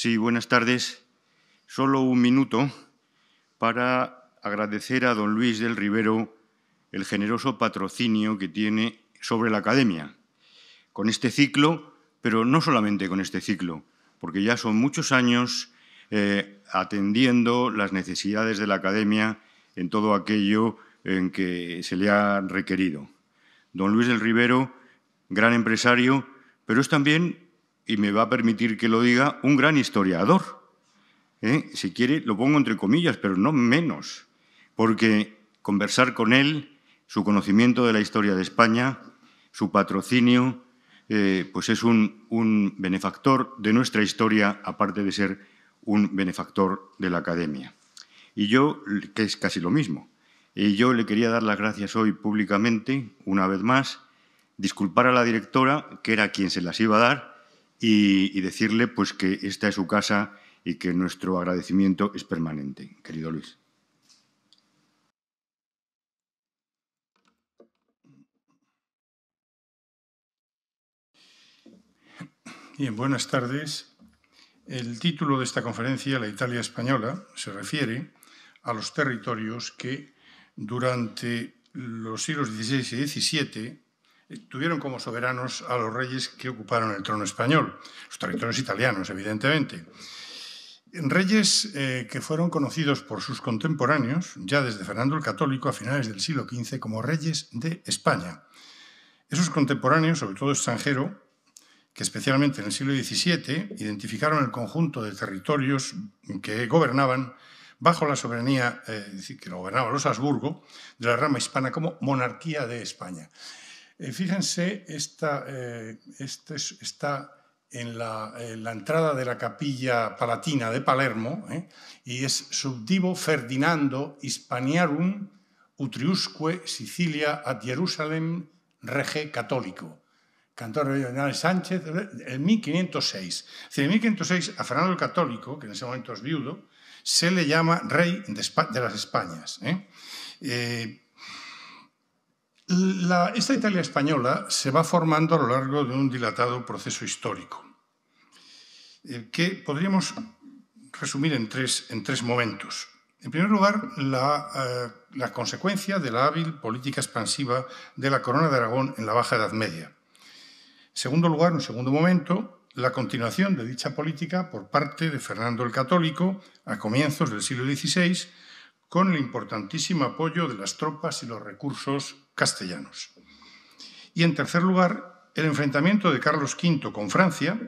Sí, buenas tardes. Solo un minuto para agradecer a don Luis del Rivero el generoso patrocinio que tiene sobre la academia. Con este ciclo, pero no solamente con este ciclo, porque ya son muchos años eh, atendiendo las necesidades de la academia en todo aquello en que se le ha requerido. Don Luis del Rivero, gran empresario, pero es también y me va a permitir que lo diga, un gran historiador. ¿eh? Si quiere, lo pongo entre comillas, pero no menos, porque conversar con él, su conocimiento de la historia de España, su patrocinio, eh, pues es un, un benefactor de nuestra historia, aparte de ser un benefactor de la academia. Y yo, que es casi lo mismo, y yo le quería dar las gracias hoy públicamente, una vez más, disculpar a la directora, que era quien se las iba a dar, y, decirle pues que esta es su casa y que nuestro agradecimiento es permanente, querido Luis. Bien, buenas tardes. El título de esta conferencia, La Italia Española, se refiere a los territorios que durante los siglos XVI y XVII eh, tuvieron como soberanos a los reyes que ocuparon el trono español, los territorios italianos, evidentemente. Reyes eh, que fueron conocidos por sus contemporáneos, ya desde Fernando el Católico a finales del siglo XV, como reyes de España. Esos contemporáneos, sobre todo extranjero, que especialmente en el siglo XVII identificaron el conjunto de territorios que gobernaban bajo la soberanía, eh, que lo gobernaba los Habsburgo, de la rama hispana como monarquía de España. Eh, fíjense, esta, eh, este está en la, entrada de la capilla palatina de Palermo eh, y es subdivo Ferdinando Hispaniarum utriusque Sicilia ad Jerusalem rege católico. Cantor regional Sánchez, en 1506. En 1506 a Fernando el Católico, que en ese momento es viudo, se le llama rey de, las Españas. ¿eh? esta Italia española se va formando a lo largo de un dilatado proceso histórico, eh, que podríamos resumir en tres, momentos. En primer lugar, eh, la, consecuencia de la hábil política expansiva de la Corona de Aragón en la Baja Edad Media. En segundo lugar, un segundo momento, la continuación de dicha política por parte de Fernando el Católico a comienzos del siglo XVI, con el importantísimo apoyo de las tropas y los recursos castellanos. Y en tercer lugar, el enfrentamiento de Carlos V con Francia,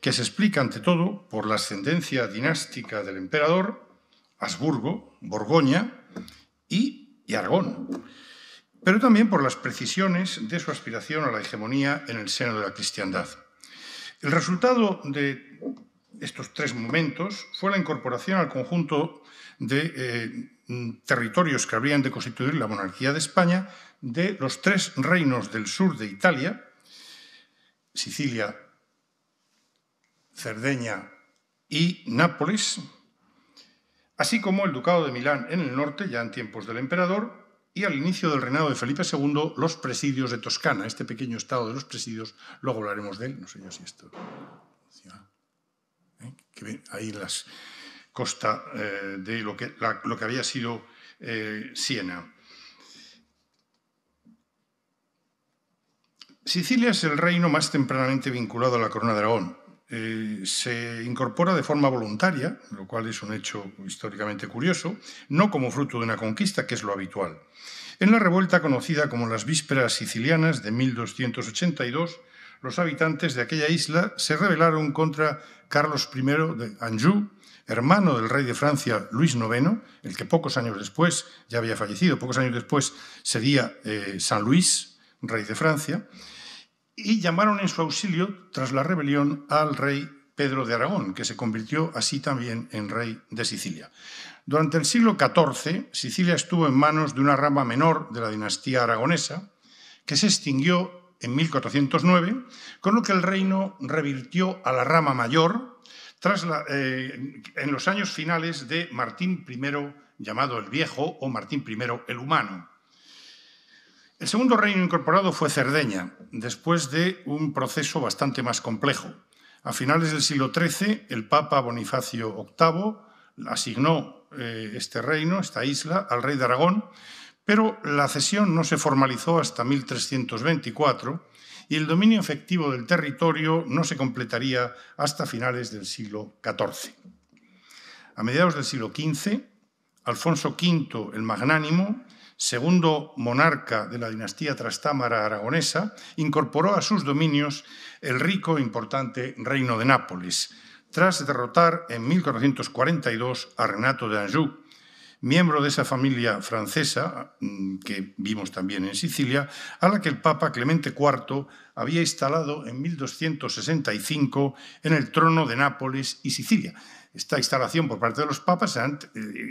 que se explica ante todo por la ascendencia dinástica del emperador, Habsburgo, Borgoña y, Aragón, pero también por las precisiones de su aspiración a la hegemonía en el seno de la cristiandad. El resultado de estos tres momentos fue la incorporación al conjunto de eh, Mm, territorios que habrían de constituir la monarquía de España de los tres reinos del sur de Italia, Sicilia, Cerdeña y Nápoles, así como el Ducado de Milán en el norte, ya en tiempos del emperador, y al inicio del reinado de Felipe II, los presidios de Toscana, este pequeño estado de los presidios, luego hablaremos de él, no sé yo si esto... ¿Eh? ahí las, costa eh, de lo que, lo que, había sido eh, Siena. Sicilia es el reino más tempranamente vinculado a la corona de Aragón. Eh, se incorpora de forma voluntaria, lo cual es un hecho históricamente curioso, no como fruto de una conquista, que es lo habitual. En la revuelta conocida como las Vísperas Sicilianas de 1282, los habitantes de aquella isla se rebelaron contra Carlos I de Anjou hermano del rey de Francia Luis IX, el que pocos años después ya había fallecido, pocos años después sería eh, San Luis, rey de Francia, y llamaron en su auxilio, tras la rebelión, al rey Pedro de Aragón, que se convirtió así también en rey de Sicilia. Durante el siglo XIV, Sicilia estuvo en manos de una rama menor de la dinastía aragonesa, que se extinguió en 1409, con lo que el reino revirtió a la rama mayor, eh, en los años finales de Martín I llamado el Viejo o Martín I el Humano. El segundo reino incorporado fue Cerdeña, después de un proceso bastante más complejo. A finales del siglo XIII, el Papa Bonifacio VIII asignó eh, este reino, esta isla, al rey de Aragón, pero la cesión no se formalizó hasta 1324 y el dominio efectivo del territorio no se completaría hasta finales del siglo XIV. A mediados del siglo XV, Alfonso V el Magnánimo, segundo monarca de la dinastía trastámara aragonesa, incorporó a sus dominios el rico e importante reino de Nápoles, tras derrotar en 1442 a Renato de Anjou, miembro de esa familia francesa, mm, que vimos también en Sicilia, a la que el Papa Clemente IV había instalado en 1265 en el trono de Nápoles y Sicilia. Esta instalación por parte de los papas eh,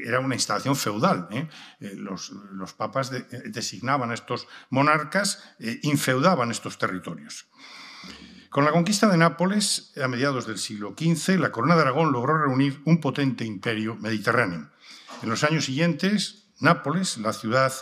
era una instalación feudal. ¿eh? Eh, los, papas designaban a estos monarcas, infeudaban estos territorios. Con la conquista de Nápoles, a mediados del siglo XV, la Corona de Aragón logró reunir un potente imperio mediterráneo. En los años siguientes, Nápoles, la ciudad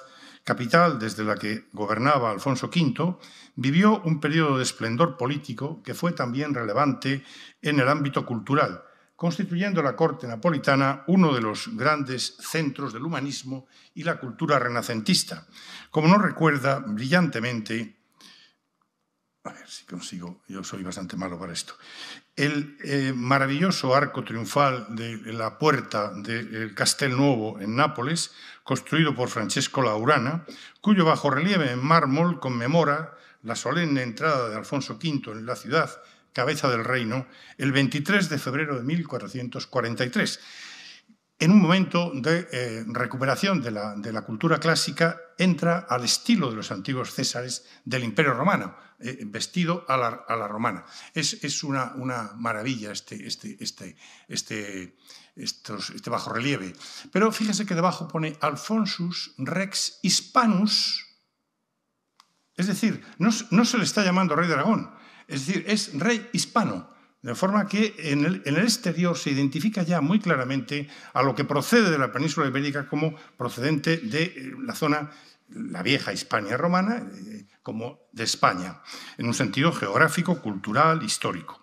capital desde la que gobernaba Alfonso V, vivió un periodo de esplendor político que fue también relevante en el ámbito cultural, constituyendo la corte napolitana uno de los grandes centros del humanismo y la cultura renacentista, como nos recuerda brillantemente a ver si consigo, yo soy bastante malo para esto, el eh, maravilloso arco triunfal de la puerta del Castel Nuevo en Nápoles, construido por Francesco Laurana, cuyo bajo relieve en mármol conmemora la solemne entrada de Alfonso V en la ciudad cabeza del reino, el 23 de febrero de 1443 en un momento de recuperación de la, cultura clásica, entra al estilo de los antiguos césares del Imperio Romano, vestido a la, romana. Es, una, maravilla este, este, este, bajorrelieve. Pero fíjense que debajo pone Alfonsus Rex Hispanus, es decir, no, no se le está llamando rey de Aragón, es decir, es rey hispano. De forma que en el, exterior se identifica ya muy claramente a lo que procede de la península ibérica como procedente de eh, la zona, la vieja Hispania romana, eh, como de España, en un sentido geográfico, cultural, histórico.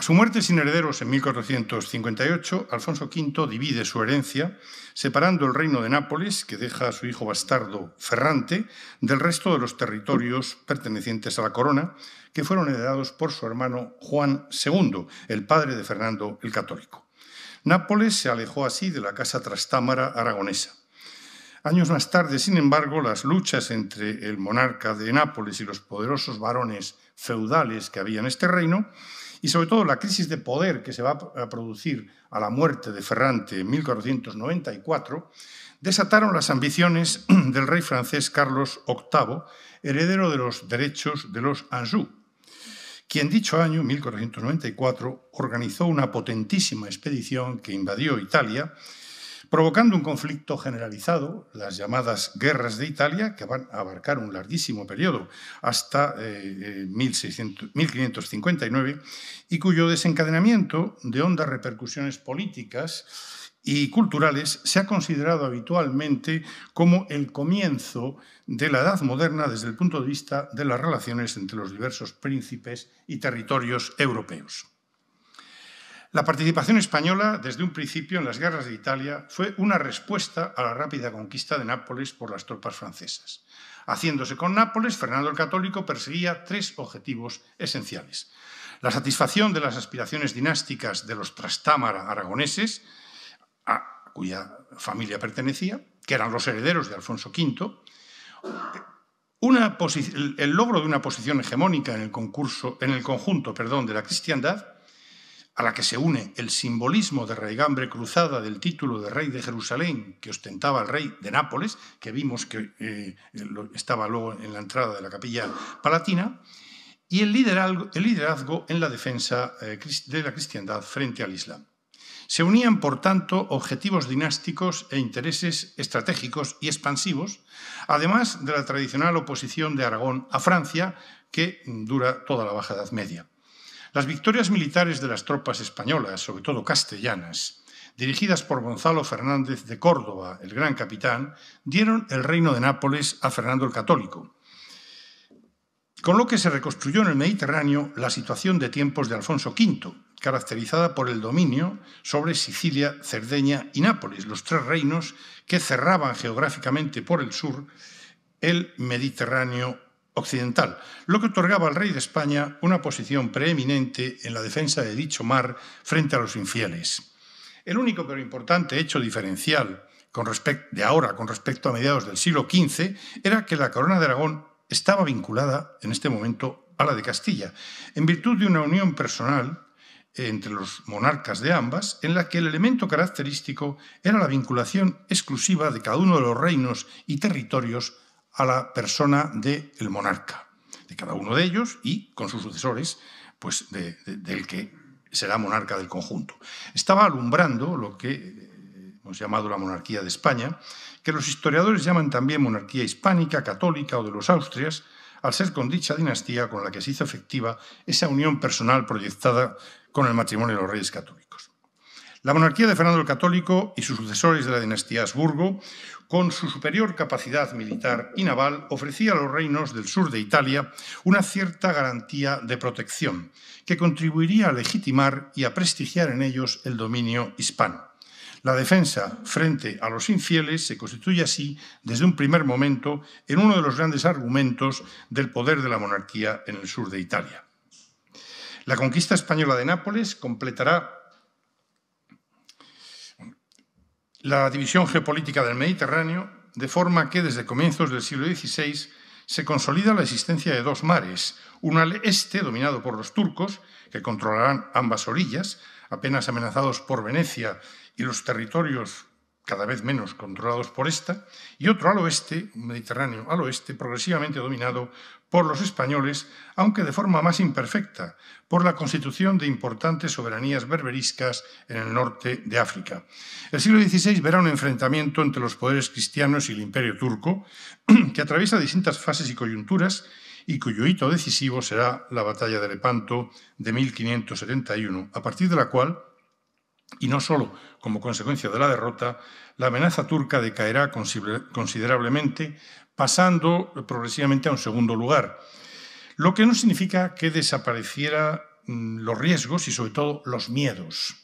A su muerte sin herederos en 1458, Alfonso V divide su herencia, separando el reino de Nápoles, que deja a su hijo bastardo Ferrante, del resto de los territorios pertenecientes a la corona, que fueron heredados por su hermano Juan II, el padre de Fernando el Católico. Nápoles se alejó así de la casa trastámara aragonesa. Años más tarde, sin embargo, las luchas entre el monarca de Nápoles y los poderosos varones feudales que había en este reino y sobre todo la crisis de poder que se va a producir a la muerte de Ferrante en 1494, desataron las ambiciones del rey francés Carlos VIII, heredero de los derechos de los Anjou, quien dicho año, 1494, organizó una potentísima expedición que invadió Italia provocando un conflicto generalizado, las llamadas guerras de Italia, que van a abarcar un larguísimo periodo hasta 1559, eh, eh, y cuyo desencadenamiento de hondas repercusiones políticas y culturales se ha considerado habitualmente como el comienzo de la Edad Moderna desde el punto de vista de las relaciones entre los diversos príncipes y territorios europeos. La participación española, desde un principio en las guerras de Italia, fue una respuesta a la rápida conquista de Nápoles por las tropas francesas. Haciéndose con Nápoles, Fernando el Católico perseguía tres objetivos esenciales. La satisfacción de las aspiraciones dinásticas de los Trastámara aragoneses, a cuya familia pertenecía, que eran los herederos de Alfonso V, el logro de una posición hegemónica en el, concurso, en el conjunto perdón, de la cristiandad a la que se une el simbolismo de raigambre cruzada del título de rey de Jerusalén que ostentaba el rey de Nápoles, que vimos que eh, estaba luego en la entrada de la capilla palatina, y el liderazgo, en la defensa eh, de la cristiandad frente al Islam. Se unían, por tanto, objetivos dinásticos e intereses estratégicos y expansivos, además de la tradicional oposición de Aragón a Francia, que mm, dura toda la Baja Edad Media. Las victorias militares de las tropas españolas, sobre todo castellanas, dirigidas por Gonzalo Fernández de Córdoba, el gran capitán, dieron el reino de Nápoles a Fernando el Católico, con lo que se reconstruyó en el Mediterráneo la situación de tiempos de Alfonso V, caracterizada por el dominio sobre Sicilia, Cerdeña y Nápoles, los tres reinos que cerraban geográficamente por el sur el Mediterráneo occidental, lo que otorgaba al rey de España una posición preeminente en la defensa de dicho mar frente a los infieles. El único pero importante hecho diferencial con de ahora con respecto a mediados del siglo XV era que la corona de Aragón estaba vinculada en este momento a la de Castilla, en virtud de una unión personal entre los monarcas de ambas, en la que el elemento característico era la vinculación exclusiva de cada uno de los reinos y territorios a la persona del de monarca, de cada uno de ellos y con sus sucesores, pues del que será monarca del conjunto. Estaba alumbrando lo que eh, hemos llamado la monarquía de España, que los historiadores llaman también monarquía hispánica, católica o de los Austrias, al ser con dicha dinastía con la que se hizo efectiva esa unión personal proyectada con el matrimonio de los reyes católicos. La monarquía de Fernando el Católico y sus sucesores de la dinastía Habsburgo, con su superior capacidad militar y naval, ofrecía a los reinos del sur de Italia una cierta garantía de protección que contribuiría a legitimar y a prestigiar en ellos el dominio hispano. La defensa frente a los infieles se constituye así, desde un primer momento, en uno de los grandes argumentos del poder de la monarquía en el sur de Italia. La conquista española de Nápoles completará la división geopolítica del Mediterráneo, de forma que desde comienzos del siglo XVI se consolida la existencia de dos mares, uno al este dominado por los turcos, que controlarán ambas orillas, apenas amenazados por Venecia y los territorios cada vez menos controlados por esta, y otro al oeste, un Mediterráneo al oeste, progresivamente dominado por los españoles, aunque de forma más imperfecta, por la constitución de importantes soberanías berberiscas en el norte de África. El siglo XVI verá un enfrentamiento entre los poderes cristianos y el imperio turco, que atraviesa distintas fases y coyunturas, y cuyo hito decisivo será la batalla de Lepanto de 1571, a partir de la cual y no solo como consecuencia de la derrota, la amenaza turca decaerá considerablemente, pasando progresivamente a un segundo lugar, lo que no significa que desaparecieran mm, los riesgos y sobre todo los miedos.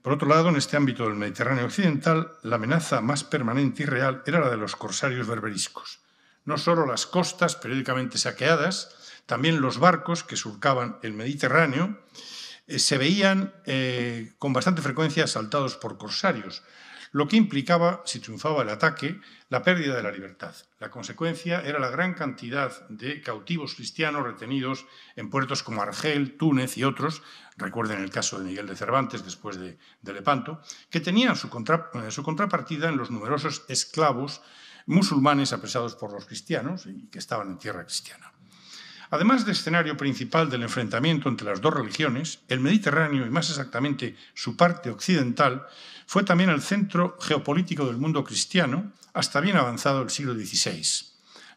Por otro lado, en este ámbito del Mediterráneo occidental, la amenaza más permanente y real era la de los corsarios berberiscos. No solo las costas periódicamente saqueadas, también los barcos que surcaban el Mediterráneo eh, se veían eh, con bastante frecuencia asaltados por corsarios, lo que implicaba, si triunfaba el ataque, la pérdida de la libertad. La consecuencia era la gran cantidad de cautivos cristianos retenidos en puertos como Argel, Túnez y otros, recuerden el caso de Miguel de Cervantes después de, Lepanto, que tenían su, eh, su contrapartida en los numerosos esclavos musulmanes apresados por los cristianos y que estaban en tierra cristiana. Además de escenario principal del enfrentamiento entre las dos religiones, el Mediterráneo y más exactamente su parte occidental fue también el centro geopolítico del mundo cristiano hasta bien avanzado el siglo XVI.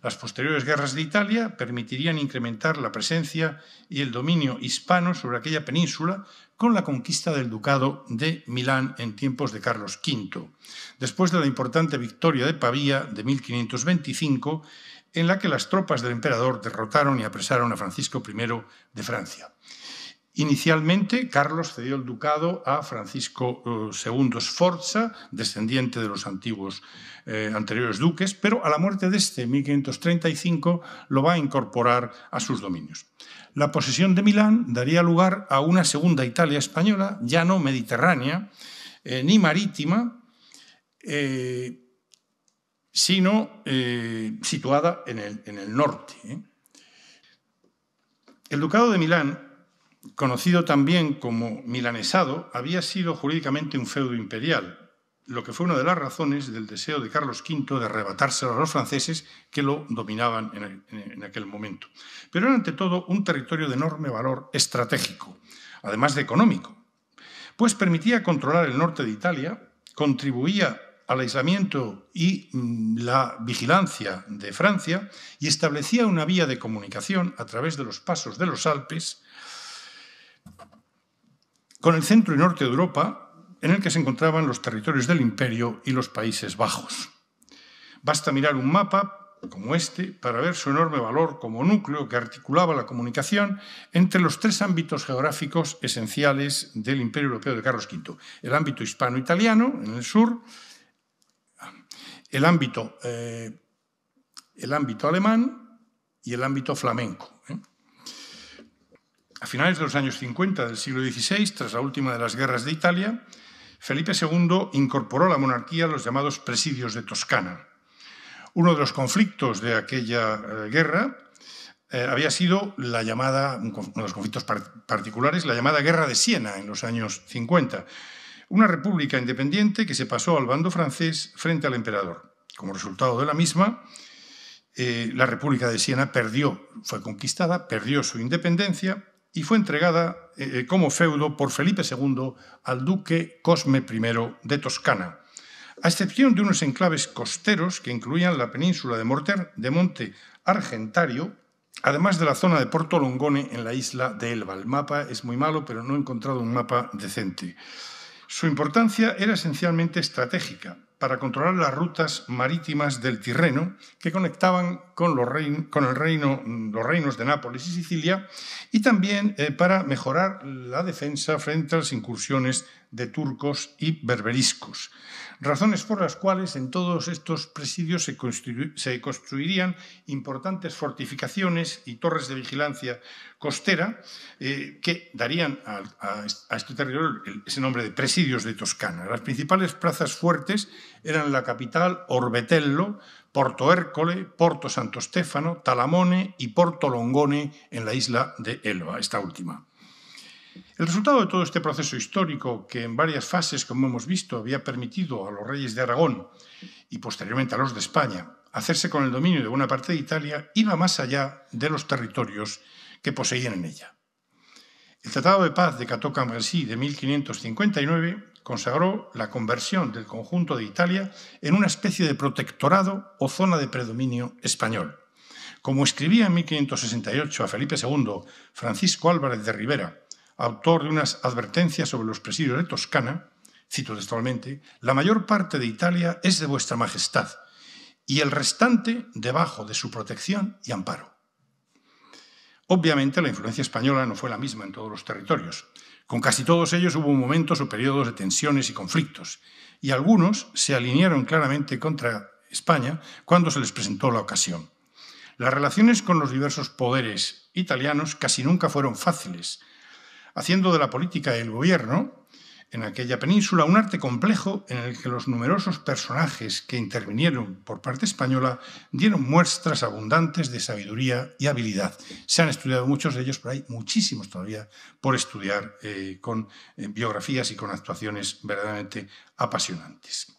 Las posteriores guerras de Italia permitirían incrementar la presencia y el dominio hispano sobre aquella península con la conquista del ducado de Milán en tiempos de Carlos V, después de la importante victoria de Pavía de 1525, en la que las tropas del emperador derrotaron y apresaron a Francisco I de Francia. Inicialmente, Carlos cedió el ducado a Francisco II eh, Sforza, descendiente de los antiguos eh, anteriores duques, pero a la muerte de este, en 1535, lo va a incorporar a sus dominios. La posesión de Milán daría lugar a una segunda Italia española, ya no mediterránea eh, ni marítima, sino situada en el, en el norte. El Ducado de Milán conocido también como milanesado, había sido jurídicamente un feudo imperial, lo que fue una de las razones del deseo de Carlos V de arrebatárselo a los franceses que lo dominaban en aquel momento. Pero era ante todo un territorio de enorme valor estratégico, además de económico, pues permitía controlar el norte de Italia, contribuía al aislamiento y mm, la vigilancia de Francia y establecía una vía de comunicación a través de los pasos de los Alpes con el centro y norte de Europa, en el que se encontraban los territorios del imperio y los Países Bajos. Basta mirar un mapa como este para ver su enorme valor como núcleo que articulaba la comunicación entre los tres ámbitos geográficos esenciales del Imperio Europeo de Carlos V. El ámbito hispano-italiano en el sur, el ámbito, eh, el ámbito alemán y el ámbito flamenco a finales de los años 50 del siglo XVI, tras la última de las guerras de Italia, Felipe II incorporó a la monarquía a los llamados presidios de Toscana. Uno de los conflictos de aquella eh, guerra eh, había sido la llamada, uno de los conflictos particulares, la llamada Guerra de Siena en los años 50, una república independiente que se pasó al bando francés frente al emperador. Como resultado de la misma, eh, la República de Siena perdió, fue conquistada, perdió su independencia y fue entregada eh, eh, como feudo por Felipe II al duque Cosme I de Toscana, a excepción de unos enclaves costeros que incluían la península de Morter, de Monte Argentario, además de la zona de Porto Longone en la isla de Elba. El mapa es muy malo, pero no he encontrado un mapa decente. Su importancia era esencialmente estratégica para controlar las rutas marítimas del Tirreno que conectaban con, los, con el reino, los reinos de Nápoles y Sicilia y también eh, para mejorar la defensa frente a las incursiones de turcos y berberiscos. Razones por las cuales en todos estos presidios se, construirían importantes fortificaciones y torres de vigilancia costera eh, que darían a, este territorio ese nombre de presidios de Toscana. Las principales plazas fuertes eran la capital, Orbetello, Porto Hércole, Porto Santo Stefano, Talamone y Porto Longone en la isla de Elba, esta última. El resultado de todo este proceso histórico, que en varias fases, como hemos visto, había permitido a los reyes de Aragón y posteriormente a los de España hacerse con el dominio de buena parte de Italia, iba más allá de los territorios que poseían en ella. El Tratado de Paz de cateau de 1559 consagró la conversión del conjunto de Italia en una especie de protectorado o zona de predominio español. Como escribía en 1568 a Felipe II Francisco Álvarez de Rivera, autor de unas advertencias sobre los presidios de Toscana, cito textualmente, la mayor parte de Italia es de vuestra majestad y el restante debajo de su protección y amparo. Obviamente la influencia española no fue la misma en todos los territorios. Con casi todos ellos hubo momentos o periodos de tensiones y conflictos, y algunos se alinearon claramente contra España cuando se les presentó la ocasión. Las relaciones con los diversos poderes italianos casi nunca fueron fáciles, haciendo de la política del el gobierno en aquella península, un arte complejo en el que los numerosos personajes que intervinieron por parte española dieron muestras abundantes de sabiduría y habilidad. Se han estudiado muchos de ellos, pero hay muchísimos todavía por estudiar eh, con eh, biografías y con actuaciones verdaderamente apasionantes.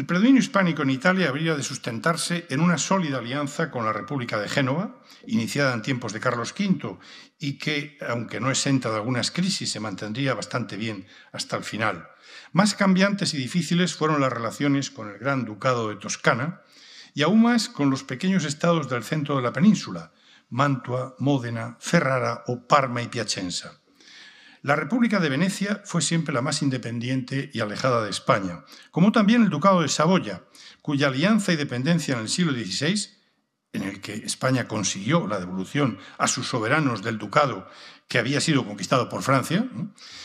El predominio hispánico en Italia habría de sustentarse en una sólida alianza con la República de Génova, iniciada en tiempos de Carlos V y que, aunque no exenta de algunas crisis, se mantendría bastante bien hasta el final. Más cambiantes y difíciles fueron las relaciones con el Gran Ducado de Toscana y aún más con los pequeños estados del centro de la península, Mantua, Módena, Ferrara o Parma y Piacenza. La República de Venecia fue siempre la más independiente y alejada de España, como también el Ducado de Saboya, cuya alianza y dependencia en el siglo XVI, en el que España consiguió la devolución a sus soberanos del ducado que había sido conquistado por Francia,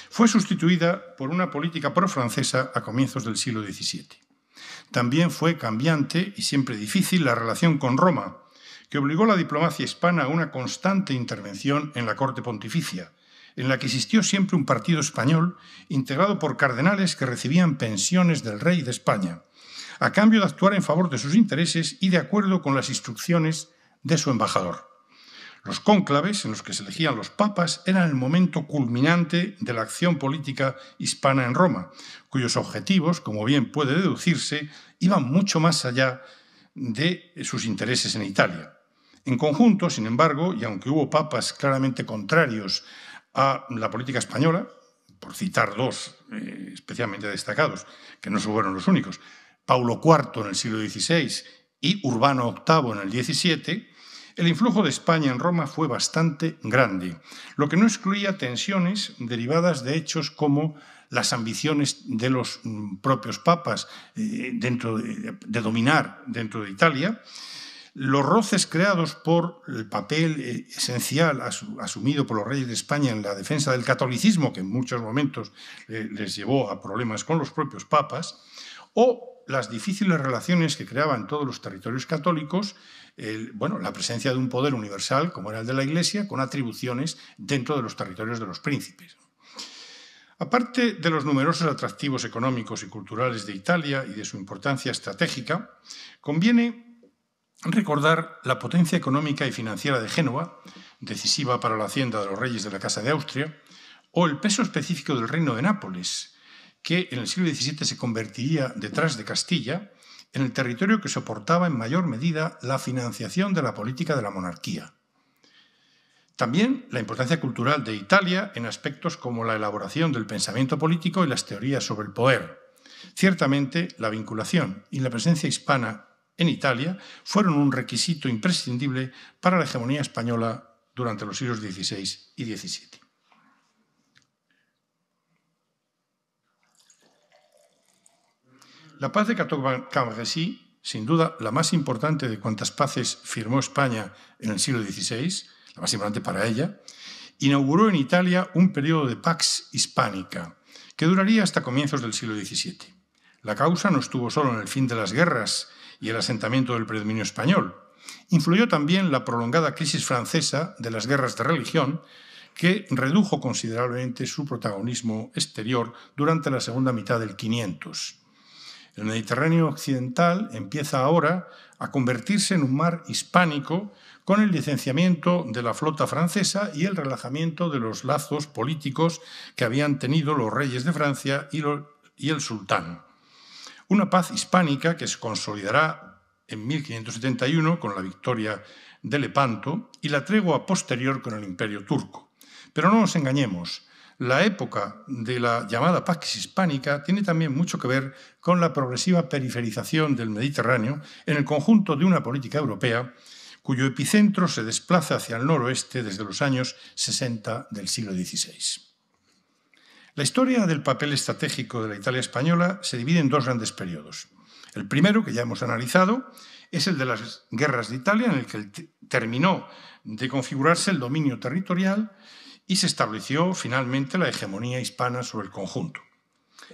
fue sustituida por una política profrancesa a comienzos del siglo XVII. También fue cambiante y siempre difícil la relación con Roma, que obligó a la diplomacia hispana a una constante intervención en la corte pontificia, en la que existió siempre un partido español integrado por cardenales que recibían pensiones del rey de España, a cambio de actuar en favor de sus intereses y de acuerdo con las instrucciones de su embajador. Los cónclaves en los que se elegían los papas eran el momento culminante de la acción política hispana en Roma, cuyos objetivos, como bien puede deducirse, iban mucho más allá de sus intereses en Italia. En conjunto, sin embargo, y aunque hubo papas claramente contrarios a la política española, por citar dos eh, especialmente destacados, que no fueron los únicos, Paulo IV en el siglo XVI y Urbano VIII en el XVII, el influjo de España en Roma fue bastante grande, lo que no excluía tensiones derivadas de hechos como las ambiciones de los mm, propios papas eh, dentro de dominar dentro de Italia, los roces creados por el papel eh, esencial asumido por los reyes de España en la defensa del catolicismo, que en muchos momentos eh, les llevó a problemas con los propios papas, o las difíciles relaciones que creaban todos los territorios católicos, bueno, la presencia de un poder universal, como era el de la Iglesia, con atribuciones dentro de los territorios de los príncipes. Aparte de los numerosos atractivos económicos y culturales de Italia y de su importancia estratégica, conviene recordar la potencia económica y financiera de Génova, decisiva para la hacienda de los reyes de la Casa de Austria, o el peso específico del reino de Nápoles, que en el siglo XVII se convertiría detrás de Castilla en el territorio que soportaba en mayor medida la financiación de la política de la monarquía. También la importancia cultural de Italia en aspectos como la elaboración del pensamiento político y las teorías sobre el poder. Ciertamente, la vinculación y la presencia hispana en Italia fueron un requisito imprescindible para la hegemonía española durante los siglos XVI y XVII. La paz de Cateau-Cambrésis, sin duda la más importante de cuantas paces firmó España en el siglo XVI, la más importante para ella, inauguró en Italia un periodo de Pax Hispánica, que duraría hasta comienzos del siglo XVII. La causa no estuvo solo en el fin de las guerras y el asentamiento del predominio español. Influyó también la prolongada crisis francesa de las guerras de religión, que redujo considerablemente su protagonismo exterior durante la segunda mitad del 500. El Mediterráneo occidental empieza ahora a convertirse en un mar hispánico con el licenciamiento de la flota francesa y el relajamiento de los lazos políticos que habían tenido los reyes de Francia y, el sultán. Una paz hispánica que se consolidará en 1571 con la victoria de Lepanto y la tregua posterior con el imperio turco. Pero no nos engañemos, la época de la llamada Paz Hispánica tiene también mucho que ver con la progresiva periferización del Mediterráneo en el conjunto de una política europea cuyo epicentro se desplaza hacia el noroeste desde los años 60 del siglo XVI. La historia del papel estratégico de la Italia española se divide en dos grandes periodos. El primero, que ya hemos analizado, es el de las guerras de Italia, en el que terminó de configurarse el dominio territorial y se estableció finalmente la hegemonía hispana sobre el conjunto.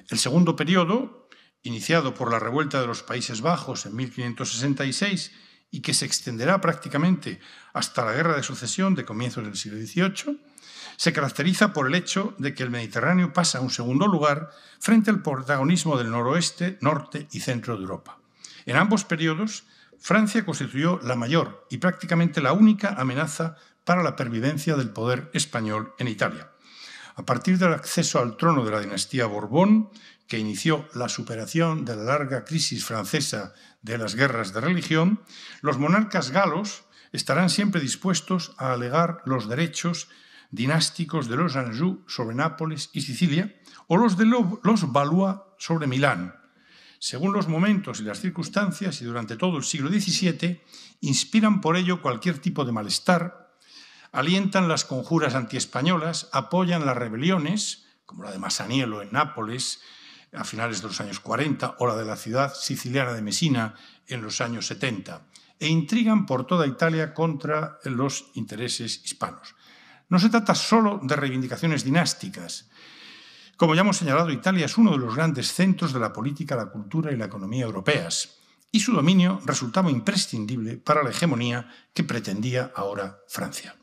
El segundo periodo, iniciado por la revuelta de los Países Bajos en 1566 y que se extenderá prácticamente hasta la Guerra de Sucesión de comienzos del siglo XVIII, se caracteriza por el hecho de que el Mediterráneo pasa a un segundo lugar frente al protagonismo del noroeste, norte y centro de Europa. En ambos periodos, Francia constituyó la mayor y prácticamente la única amenaza para la pervivencia del poder español en Italia. A partir del acceso al trono de la dinastía Borbón, que inició la superación de la larga crisis francesa de las guerras de religión, los monarcas galos estarán siempre dispuestos a alegar los derechos dinásticos de los Anjou sobre Nápoles y Sicilia o los de los Valois sobre Milán. Según los momentos y las circunstancias y durante todo el siglo XVII, inspiran por ello cualquier tipo de malestar, alientan las conjuras antiespañolas, apoyan las rebeliones, como la de Masaniello en Nápoles, a finales de los años 40 o la de la ciudad siciliana de Messina en los años 70, e intrigan por toda Italia contra los intereses hispanos. No se trata solo de reivindicaciones dinásticas. Como ya hemos señalado, Italia es uno de los grandes centros de la política, la cultura y la economía europeas, y su dominio resultaba imprescindible para la hegemonía que pretendía ahora Francia.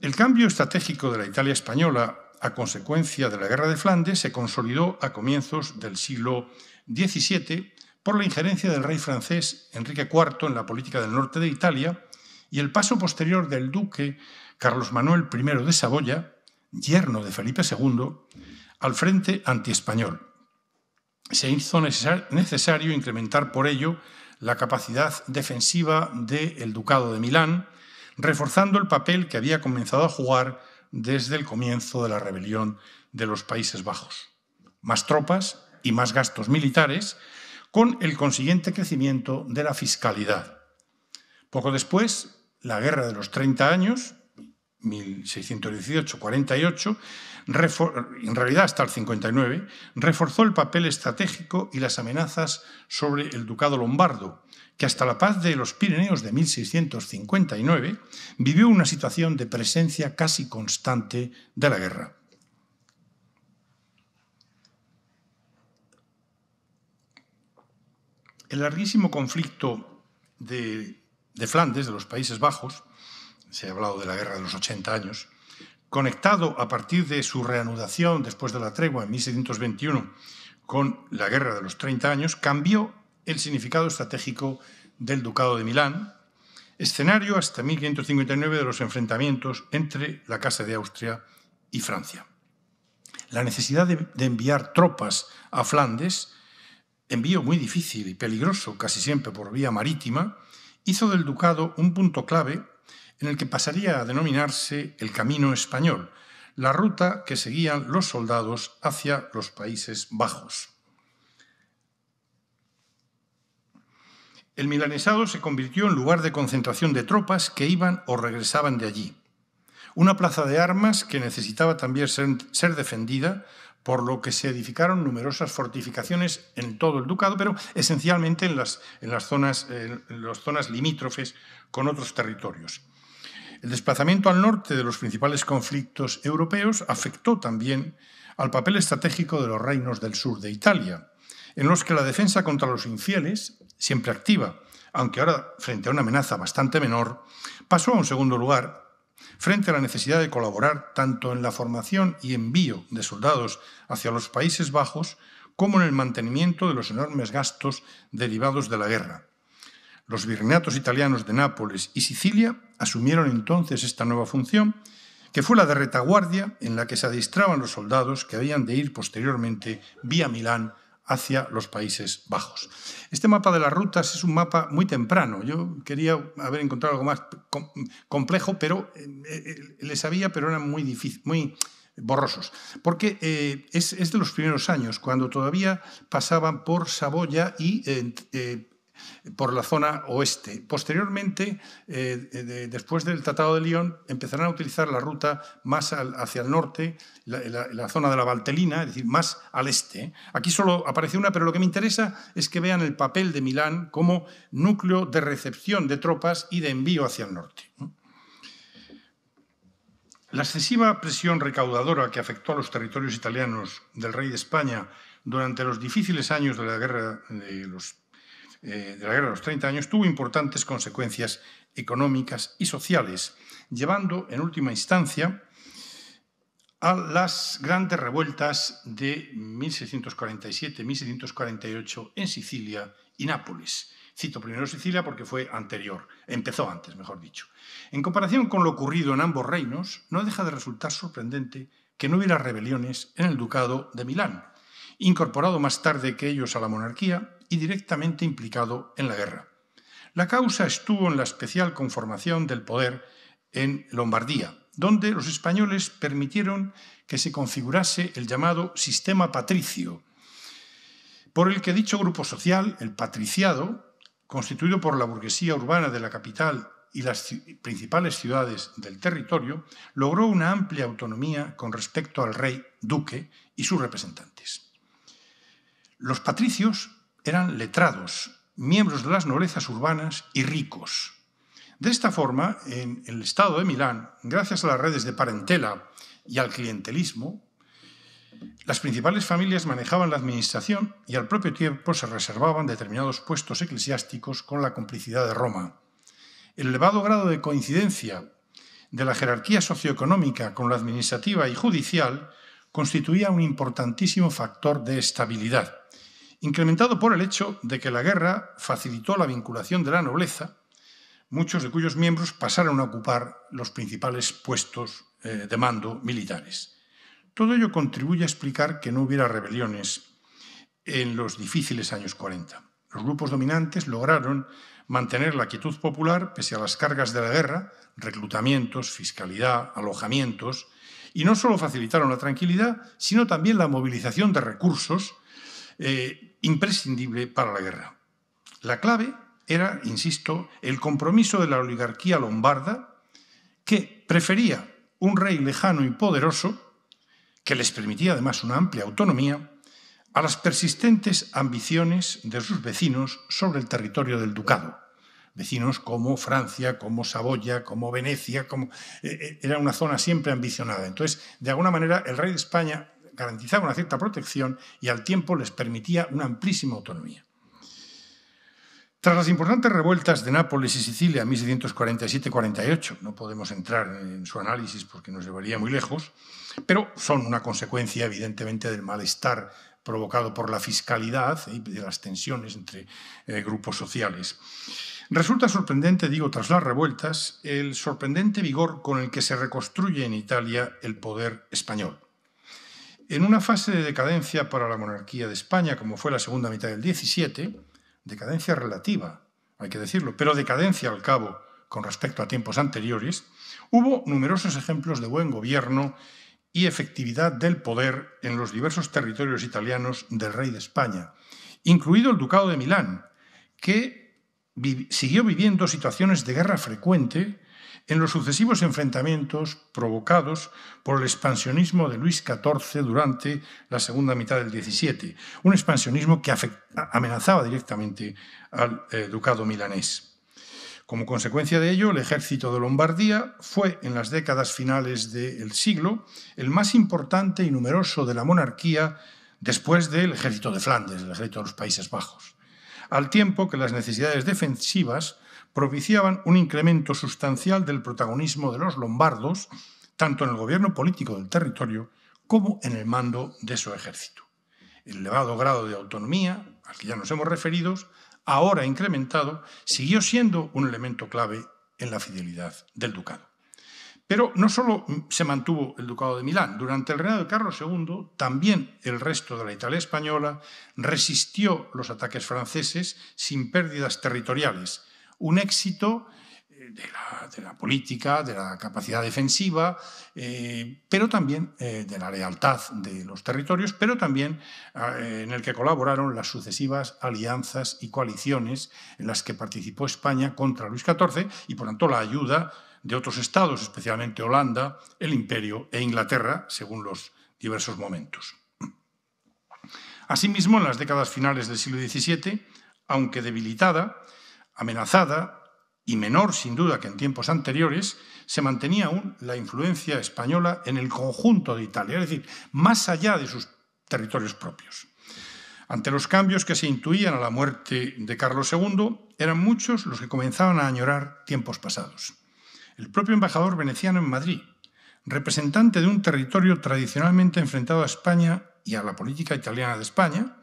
El cambio estratégico de la Italia española a consecuencia de la Guerra de Flandes, se consolidó a comienzos del siglo XVII por la injerencia del rey francés Enrique IV en la política del norte de Italia y el paso posterior del duque Carlos Manuel I de Saboya, yerno de Felipe II, al frente antiespañol. Se hizo necesario incrementar por ello la capacidad defensiva del Ducado de Milán, reforzando el papel que había comenzado a jugar desde el comienzo de la rebelión de los Países Bajos. Más tropas y más gastos militares, con el consiguiente crecimiento de la fiscalidad. Poco después, la Guerra de los 30 años, 1618-48, en realidad hasta el 59, reforzó el papel estratégico y las amenazas sobre el ducado lombardo, que hasta la paz de los Pirineos de 1659 vivió una situación de presencia casi constante de la guerra. El larguísimo conflicto de, Flandes, de los Países Bajos, se ha hablado de la guerra de los 80 años, conectado a partir de su reanudación después de la tregua en 1621 con la guerra de los 30 años, cambió el significado estratégico del Ducado de Milán, escenario hasta 1559 de los enfrentamientos entre la Casa de Austria y Francia. La necesidad de, de enviar tropas a Flandes, envío muy difícil y peligroso casi siempre por vía marítima, hizo del ducado un punto clave en el que pasaría a denominarse el Camino Español, la ruta que seguían los soldados hacia los Países Bajos. El milanesado se convirtió en lugar de concentración de tropas que iban o regresaban de allí. Una plaza de armas que necesitaba también ser, defendida, por lo que se edificaron numerosas fortificaciones en todo el ducado, pero esencialmente en las, en las, zonas, en las zonas limítrofes con otros territorios. El desplazamiento al norte de los principales conflictos europeos afectó también al papel estratégico de los reinos del sur de Italia, en los que la defensa contra los infieles siempre activa, aunque ahora frente a una amenaza bastante menor, pasó a un segundo lugar frente a la necesidad de colaborar tanto en la formación y envío de soldados hacia los Países Bajos como en el mantenimiento de los enormes gastos derivados de la guerra. Los virreinatos italianos de Nápoles y Sicilia asumieron entonces esta nueva función, que fue la de retaguardia en la que se adistraban los soldados que habían de ir posteriormente vía Milán hacia los Países Bajos. Este mapa de las rutas es un mapa muy temprano. Yo quería haber encontrado algo más complejo, pero eh, eh, eh, le les había, pero eran muy difícil, muy borrosos, porque es, de los primeros años, cuando todavía pasaban por Saboya y por la zona oeste. Posteriormente, eh, eh, después del Tratado de Lyon, empezarán a utilizar la ruta más hacia el norte, la, la, zona de la Valtelina, es decir, más al este. Aquí solo aparece una, pero lo que me interesa es que vean el papel de Milán como núcleo de recepción de tropas y de envío hacia el norte. La excesiva presión recaudadora que afectó a los territorios italianos del rey de España durante los difíciles años de la guerra de los eh, de la Guerra de los 30 años tuvo importantes consecuencias económicas y sociales, llevando en última instancia a las grandes revueltas de 1647-1648 en Sicilia y Nápoles. Cito primero Sicilia porque fue anterior, empezó antes, mejor dicho. En comparación con lo ocurrido en ambos reinos, no deja de resultar sorprendente que no hubiera rebeliones en el Ducado de Milán, incorporado más tarde que ellos a la monarquía y directamente implicado en la guerra. La causa estuvo en la especial conformación del poder en Lombardía, donde los españoles permitieron que se configurase el llamado sistema patricio, por el que dicho grupo social, el patriciado, constituido por la burguesía urbana de la capital y las principales ciudades del territorio, logró una amplia autonomía con respecto al rey, duque y sus representantes. Los patricios eran letrados, miembros de las noblezas urbanas y ricos. De esta forma, en el Estado de Milán, gracias a las redes de parentela y al clientelismo, las principales familias manejaban la administración y al propio tiempo se reservaban determinados puestos eclesiásticos con la complicidad de Roma. El elevado grado de coincidencia de la jerarquía socioeconómica con la administrativa y judicial constituía un importantísimo factor de estabilidad incrementado por el hecho de que la guerra facilitó la vinculación de la nobleza, muchos de cuyos miembros pasaron a ocupar los principales puestos eh, de mando militares. Todo ello contribuye a explicar que no hubiera rebeliones en los difíciles años 40. Los grupos dominantes lograron mantener la quietud popular pese a las cargas de la guerra, reclutamientos, fiscalidad, alojamientos, y no solo facilitaron la tranquilidad, sino también la movilización de recursos eh, imprescindible para la guerra. La clave era, insisto, el compromiso de la oligarquía lombarda, que prefería un rey lejano y poderoso, que les permitía además una amplia autonomía, a las persistentes ambiciones de sus vecinos sobre el territorio del ducado. Vecinos como Francia, como Saboya, como Venecia, como... Eh, eh, era una zona siempre ambicionada. Entonces, de alguna manera, el rey de España garantizaba una cierta protección y al tiempo les permitía una amplísima autonomía. Tras las importantes revueltas de Nápoles y Sicilia en 1647-48, no podemos entrar en su análisis porque nos llevaría muy lejos, pero son una consecuencia evidentemente del malestar provocado por la fiscalidad y de las tensiones entre eh, grupos sociales. Resulta sorprendente, digo, tras las revueltas, el sorprendente vigor con el que se reconstruye en Italia el poder español. En una fase de decadencia para la monarquía de España, como fue la segunda mitad del 17 decadencia relativa, hay que decirlo, pero decadencia al cabo con respecto a tiempos anteriores, hubo numerosos ejemplos de buen gobierno y efectividad del poder en los diversos territorios italianos del rey de España, incluido el Ducado de Milán, que siguió viviendo situaciones de guerra frecuente en los sucesivos enfrentamientos provocados por el expansionismo de Luis XIV durante la segunda mitad del XVII, un expansionismo que amenazaba directamente al eh, ducado milanés. Como consecuencia de ello, el ejército de Lombardía fue, en las décadas finales del siglo, el más importante y numeroso de la monarquía después del ejército de Flandes, el ejército de los Países Bajos, al tiempo que las necesidades defensivas propiciaban un incremento sustancial del protagonismo de los lombardos, tanto en el gobierno político del territorio como en el mando de su ejército. El elevado grado de autonomía, al que ya nos hemos referido, ahora incrementado, siguió siendo un elemento clave en la fidelidad del ducado. Pero no solo se mantuvo el ducado de Milán, durante el reinado de Carlos II también el resto de la Italia española resistió los ataques franceses sin pérdidas territoriales, un éxito eh, de la, política, de la capacidad defensiva, eh, pero también eh, de la lealtad de los territorios, pero también en el que colaboraron las sucesivas alianzas y coaliciones en las que participó España contra Luis XIV y, por tanto, la ayuda de otros estados, especialmente Holanda, el Imperio e Inglaterra, según los diversos momentos. Asimismo, en las décadas finales del siglo XVII, aunque debilitada, Amenazada, y menor sin duda que en tiempos anteriores, se mantenía aún la influencia española en el conjunto de Italia, es decir, más allá de sus territorios propios. Ante los cambios que se intuían a la muerte de Carlos II, eran muchos los que comenzaban a añorar tiempos pasados. El propio embajador veneciano en Madrid, representante de un territorio tradicionalmente enfrentado a España y a la política italiana de España,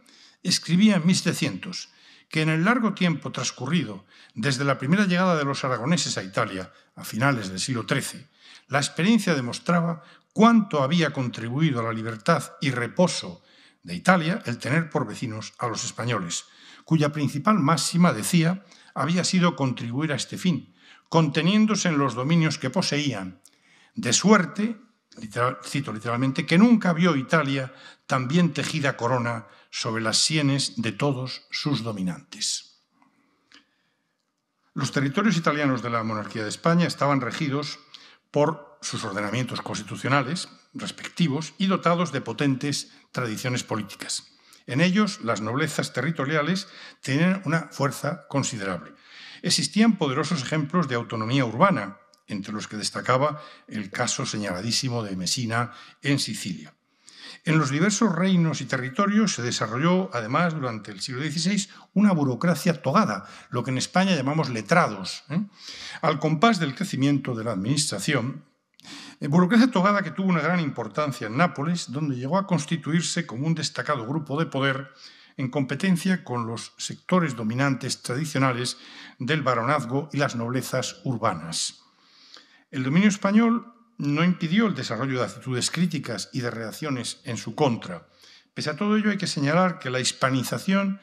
escribía en 1700 que en el largo tiempo transcurrido desde la primera llegada de los aragoneses a Italia, a finales del siglo XIII, la experiencia demostraba cuánto había contribuido a la libertad y reposo de Italia el tener por vecinos a los españoles, cuya principal máxima, decía, había sido contribuir a este fin, conteniéndose en los dominios que poseían, de suerte, cito literalmente, que nunca vio Italia tan bien tejida corona sobre las sienes de todos sus dominantes. Los territorios italianos de la monarquía de España estaban regidos por sus ordenamientos constitucionales respectivos y dotados de potentes tradiciones políticas. En ellos, las noblezas territoriales tenían una fuerza considerable. Existían poderosos ejemplos de autonomía urbana, entre los que destacaba el caso señaladísimo de Messina en Sicilia. En los diversos reinos y territorios se desarrolló, además, durante el siglo XVI, una burocracia togada, lo que en España llamamos letrados. ¿eh? Al compás del crecimiento de la administración, eh, burocracia togada que tuvo una gran importancia en Nápoles, donde llegó a constituirse como un destacado grupo de poder en competencia con los sectores dominantes tradicionales del baronazgo y las noblezas urbanas. El dominio español no impidió el desarrollo de actitudes críticas y de reacciones en su contra. Pese a todo ello, hay que señalar que la hispanización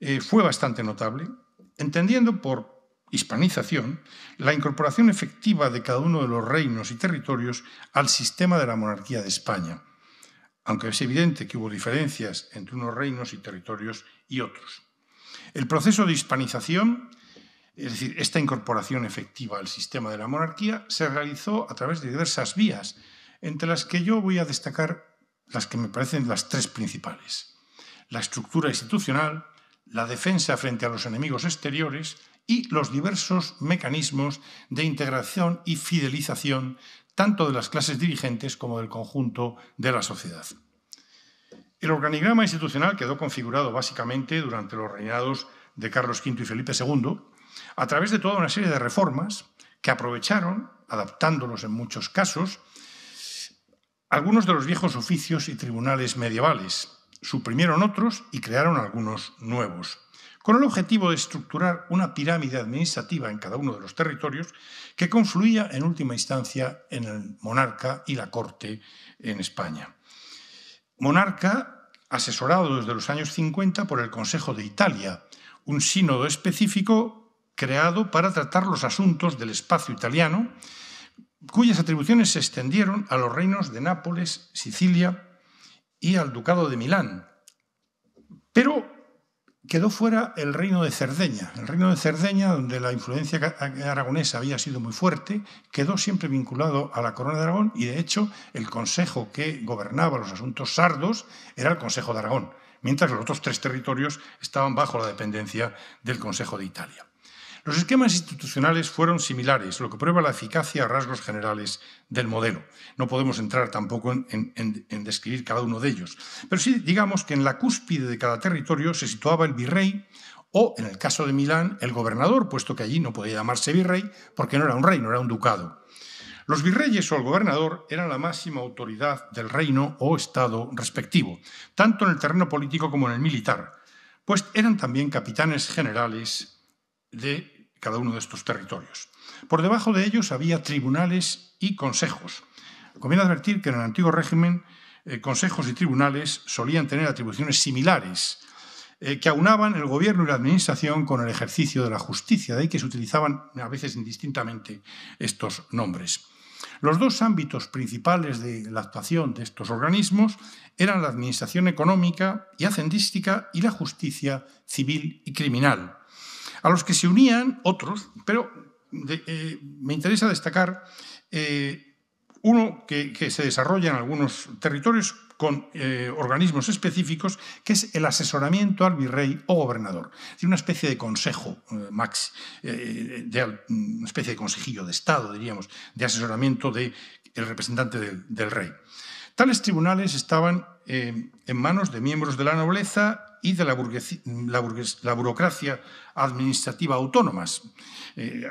eh, fue bastante notable, entendiendo por hispanización la incorporación efectiva de cada uno de los reinos y territorios al sistema de la monarquía de España, aunque es evidente que hubo diferencias entre unos reinos y territorios y otros. El proceso de hispanización es decir, esta incorporación efectiva al sistema de la monarquía se realizó a través de diversas vías, entre las que yo voy a destacar las que me parecen las tres principales. La estructura institucional, la defensa frente a los enemigos exteriores y los diversos mecanismos de integración y fidelización tanto de las clases dirigentes como del conjunto de la sociedad. El organigrama institucional quedó configurado básicamente durante los reinados de Carlos V y Felipe II, a través de toda una serie de reformas que aprovecharon, adaptándolos en muchos casos, algunos de los viejos oficios y tribunales medievales, suprimieron otros y crearon algunos nuevos, con el objetivo de estructurar una pirámide administrativa en cada uno de los territorios que confluía en última instancia en el monarca y la corte en España. Monarca asesorado desde los años 50 por el Consejo de Italia, un sínodo específico creado para tratar los asuntos del espacio italiano, cuyas atribuciones se extendieron a los reinos de Nápoles, Sicilia y al Ducado de Milán. Pero quedó fuera el reino de Cerdeña. El reino de Cerdeña, donde la influencia aragonesa había sido muy fuerte, quedó siempre vinculado a la corona de Aragón y, de hecho, el consejo que gobernaba los asuntos sardos era el Consejo de Aragón, mientras los otros tres territorios estaban bajo la dependencia del Consejo de Italia. Los esquemas institucionales fueron similares, lo que prueba la eficacia a rasgos generales del modelo. No podemos entrar tampoco en, describir cada uno de ellos, pero sí digamos que en la cúspide de cada territorio se situaba el virrey o, en el caso de Milán, el gobernador, puesto que allí no podía llamarse virrey porque no era un rey, no era un ducado. Los virreyes o el gobernador eran la máxima autoridad del reino o estado respectivo, tanto en el terreno político como en el militar, pues eran también capitanes generales de cada uno de estos territorios. Por debajo de ellos había tribunales y consejos. Conviene advertir que en el antiguo régimen eh, consejos y tribunales solían tener atribuciones similares, eh, que aunaban el gobierno y la administración con el ejercicio de la justicia, de ahí que se utilizaban a veces indistintamente estos nombres. Los dos ámbitos principales de la actuación de estos organismos eran la administración económica y hacendística y la justicia civil y criminal a los que se unían otros, pero eh, me interesa destacar eh, uno que, se desarrolla en algunos territorios con eh, organismos específicos, que es el asesoramiento al virrey o gobernador. decir, una especie de consejo, Max, de, una especie de consejillo de Estado, diríamos, de asesoramiento del representante del, rey. Tales tribunales estaban en manos de miembros de la nobleza y de la, burocracia administrativa autónomas. Eh,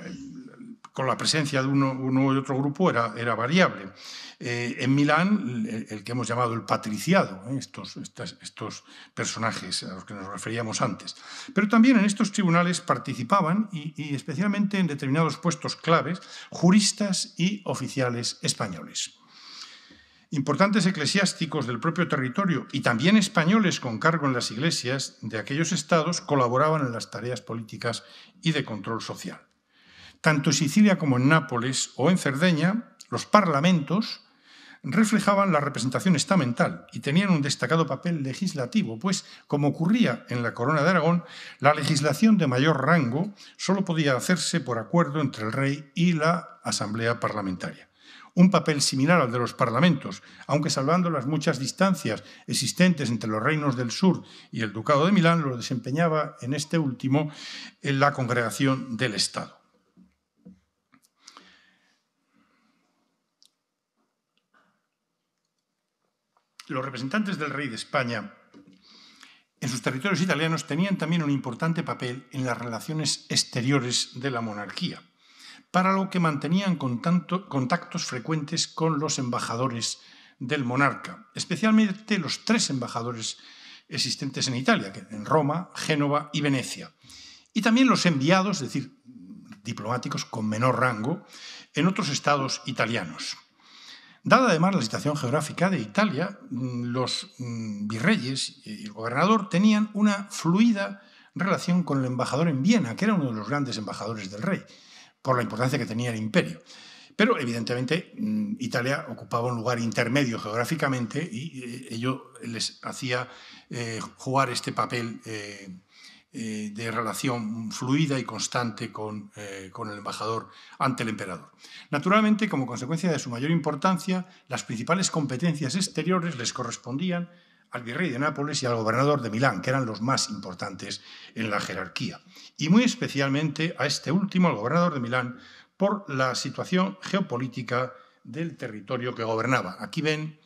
con la presencia de uno, u y otro grupo era, variable. Eh, en Milán, el, que hemos llamado el patriciado, ¿eh? estos, personajes a los que nos referíamos antes. Pero también en estos tribunales participaban, y especialmente en determinados puestos claves, juristas y oficiales españoles. Importantes eclesiásticos del propio territorio y también españoles con cargo en las iglesias de aquellos estados colaboraban en las tareas políticas y de control social. Tanto en Sicilia como en Nápoles o en Cerdeña, los parlamentos reflejaban la representación estamental y tenían un destacado papel legislativo, pues, como ocurría en la Corona de Aragón, la legislación de mayor rango solo podía hacerse por acuerdo entre el rey y la Asamblea Parlamentaria un papel similar al de los parlamentos, aunque salvando las muchas distancias existentes entre los reinos del sur y el Ducado de Milán, lo desempeñaba en este último en la congregación del Estado. Los representantes del rey de España en sus territorios italianos tenían también un importante papel en las relaciones exteriores de la monarquía para lo que mantenían contactos frecuentes con los embajadores del monarca, especialmente los tres embajadores existentes en Italia, en Roma, Génova y Venecia, y también los enviados, es decir, diplomáticos con menor rango, en otros estados italianos. Dada además la situación geográfica de Italia, mm, los mm, virreyes y el gobernador tenían una fluida relación con el embajador en Viena, que era uno de los grandes embajadores del rey por la importancia que tenía el imperio. Pero evidentemente mm, Italia ocupaba un lugar intermedio geográficamente y eh, ello les hacía eh, jugar este papel eh, de relación fluida y constante con el embajador ante el emperador. Naturalmente, como consecuencia de su mayor importancia, las principales competencias exteriores les correspondían al virrey de Nápoles y al gobernador de Milán, que eran los más importantes en la jerarquía, y muy especialmente a este último, al gobernador de Milán, por la situación geopolítica del territorio que gobernaba. Aquí ven,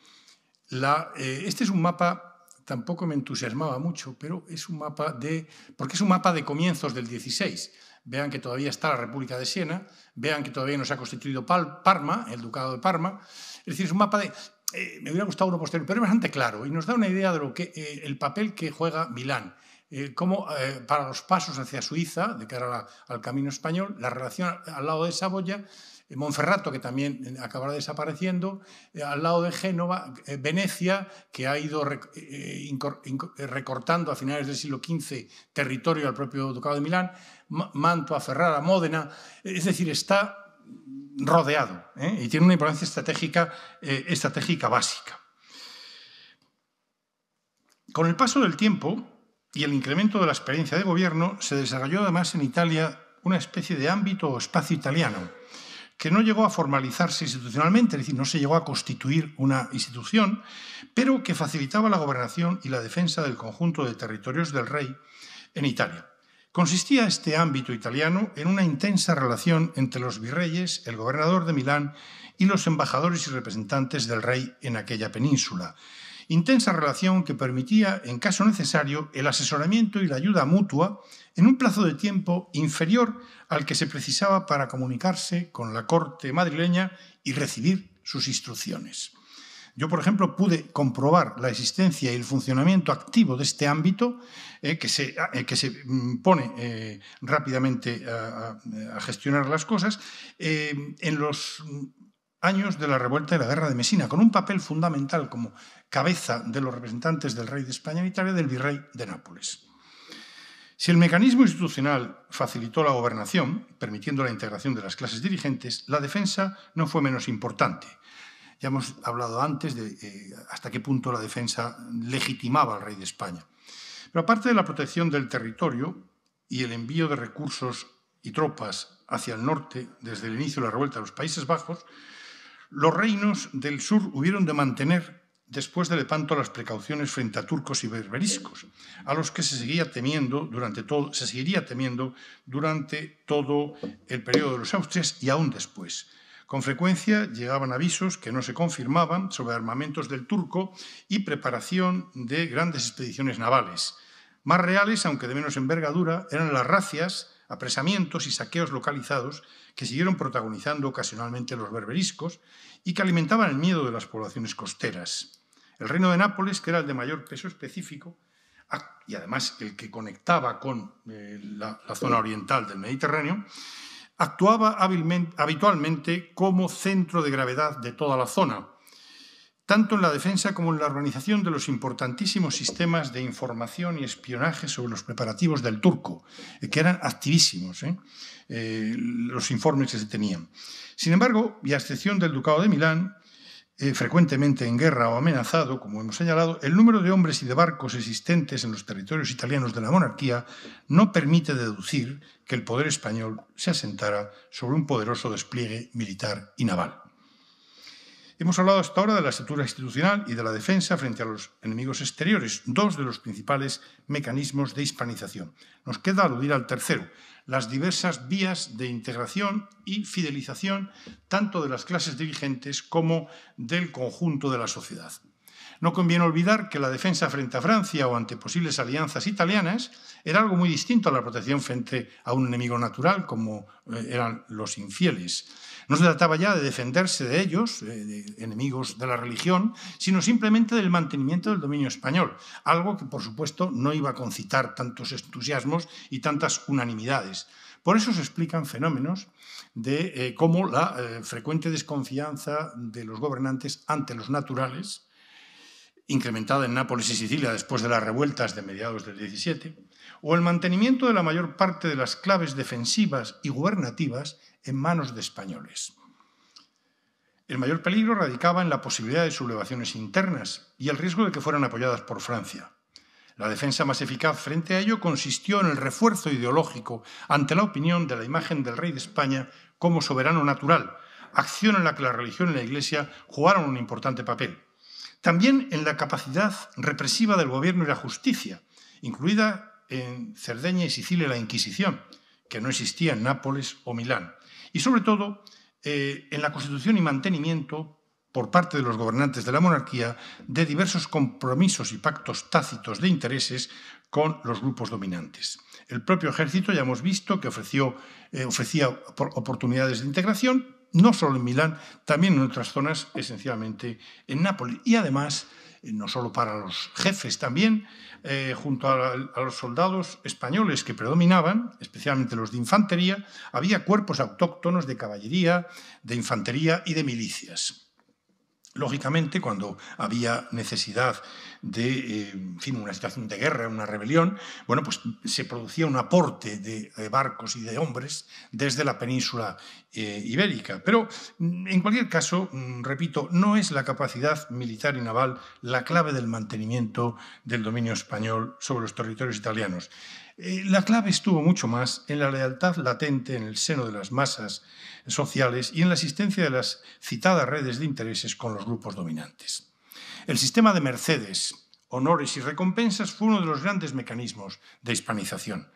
eh, este es un mapa, tampoco me entusiasmaba mucho, pero es un mapa de, porque es un mapa de comienzos del 16. Vean que todavía está la República de Siena, vean que todavía no se ha constituido Parma, el Ducado de Parma. Es decir, es un mapa de, eh, me hubiera gustado uno posterior, pero es bastante claro y nos da una idea de lo que, eh, el papel que juega Milán. Eh, como para los pasos hacia Suiza, de cara al camino español, la relación al, lado de Saboya, Monferrato, que también acabará desapareciendo, al lado de Génova, Venecia, que ha ido recortando a finales del siglo XV territorio al propio Ducado de Milán, Mantua, Ferrara, Módena, es decir, está rodeado ¿eh? y tiene una importancia estratégica, eh, estratégica básica. Con el paso del tiempo y el incremento de la experiencia de gobierno, se desarrolló además en Italia una especie de ámbito o espacio italiano que no llegó a formalizarse institucionalmente, es decir, no se llegó a constituir una institución, pero que facilitaba la gobernación y la defensa del conjunto de territorios del rey en Italia. Consistía este ámbito italiano en una intensa relación entre los virreyes, el gobernador de Milán y los embajadores y representantes del rey en aquella península. Intensa relación que permitía, en caso necesario, el asesoramiento y la ayuda mutua en un plazo de tiempo inferior al que se precisaba para comunicarse con la corte madrileña y recibir sus instrucciones. Yo, por ejemplo, pude comprobar la existencia y el funcionamiento activo de este ámbito eh, que, se, ah, eh, mm, pone eh, rápidamente a, gestionar las cosas en los años de la revuelta y la guerra de Mesina, con un papel fundamental como cabeza de los representantes del rey de España en Italia del virrey de Nápoles. Si el mecanismo institucional facilitó la gobernación, permitiendo la integración de las clases dirigentes, la defensa no fue menos importante, ya hemos hablado antes de eh, hasta qué punto la defensa legitimaba al rey de España. Pero aparte de la protección del territorio y el envío de recursos y tropas hacia el norte desde el inicio de la revuelta de los Países Bajos, los reinos del sur hubieron de mantener después de Lepanto las precauciones frente a turcos y berberiscos, a los que se seguía temiendo durante todo, se seguiría temiendo durante todo el periodo de los Austrias y aún después. Con frecuencia llegaban avisos que no se confirmaban sobre armamentos del turco y preparación de grandes expediciones navales. Más reales, aunque de menos envergadura, eran las racias, apresamientos y saqueos localizados que siguieron protagonizando ocasionalmente los berberiscos y que alimentaban el miedo de las poblaciones costeras. El reino de Nápoles, que era el de mayor peso específico, y además el que conectaba con eh, la, zona oriental del Mediterráneo, actuaba habitualmente como centro de gravedad de toda la zona, tanto en la defensa como en la organización de los importantísimos sistemas de información y espionaje sobre los preparativos del turco, eh, que eran activísimos ¿eh? Eh, los informes que se tenían. Sin embargo, y a excepción del Ducado de Milán, eh, frecuentemente en guerra o amenazado, como hemos señalado, el número de hombres y de barcos existentes en los territorios italianos de la monarquía no permite deducir que el poder español se asentara sobre un poderoso despliegue militar y naval. Hemos hablado hasta ahora de la estructura institucional y de la defensa frente a los enemigos exteriores, dos de los principales mecanismos de hispanización. Nos queda aludir al tercero, las diversas vías de integración y fidelización tanto de las clases dirigentes como del conjunto de la sociedad. No conviene olvidar que la defensa frente a Francia o ante posibles alianzas italianas era algo muy distinto a la protección frente a un enemigo natural como eh, eran los infieles. No se trataba ya de defenderse de ellos, eh, enemigos de la religión, sino simplemente del mantenimiento del dominio español, algo que por supuesto no iba a concitar tantos entusiasmos y tantas unanimidades. Por eso se explican fenómenos de eh, cómo la frecuente desconfianza de los gobernantes ante los naturales, incrementada en Nápoles y Sicilia después de las revueltas de mediados del 17, o el mantenimiento de la mayor parte de las claves defensivas y gubernativas en manos de españoles. El mayor peligro radicaba en la posibilidad de sublevaciones internas y el riesgo de que fueran apoyadas por Francia. La defensa más eficaz frente a ello consistió en el refuerzo ideológico ante la opinión de la imagen del rey de España como soberano natural, acción en la que la religión y la Iglesia jugaron un importante papel. También en la capacidad represiva del gobierno y la justicia, incluida en Cerdeña y Sicilia la Inquisición, que no existía en Nápoles o Milán. Y sobre todo eh, en la constitución y mantenimiento por parte de los gobernantes de la monarquía de diversos compromisos y pactos tácitos de intereses con los grupos dominantes. El propio ejército ya hemos visto que eh, ofrecía oportunidades de integración, no solo en Milán, también en otras zonas, esencialmente en Nápoles. Y además, eh, no solo para los jefes, también eh, junto a, los soldados españoles que predominaban, especialmente los de infantería, había cuerpos autóctonos de caballería, de infantería y de milicias. Lógicamente, cuando había necesidad de, eh, fin, una situación de guerra, una rebelión, bueno, pues se producía un aporte de, barcos y de hombres desde la península eh, ibérica. Pero, mm, en cualquier caso, mm, repito, no es la capacidad militar y naval la clave del mantenimiento del dominio español sobre los territorios italianos. Eh, la clave estuvo mucho más en la lealtad latente en el seno de las masas sociales y en la existencia de las citadas redes de intereses con los grupos dominantes. El sistema de mercedes, honores y recompensas fue uno de los grandes mecanismos de hispanización.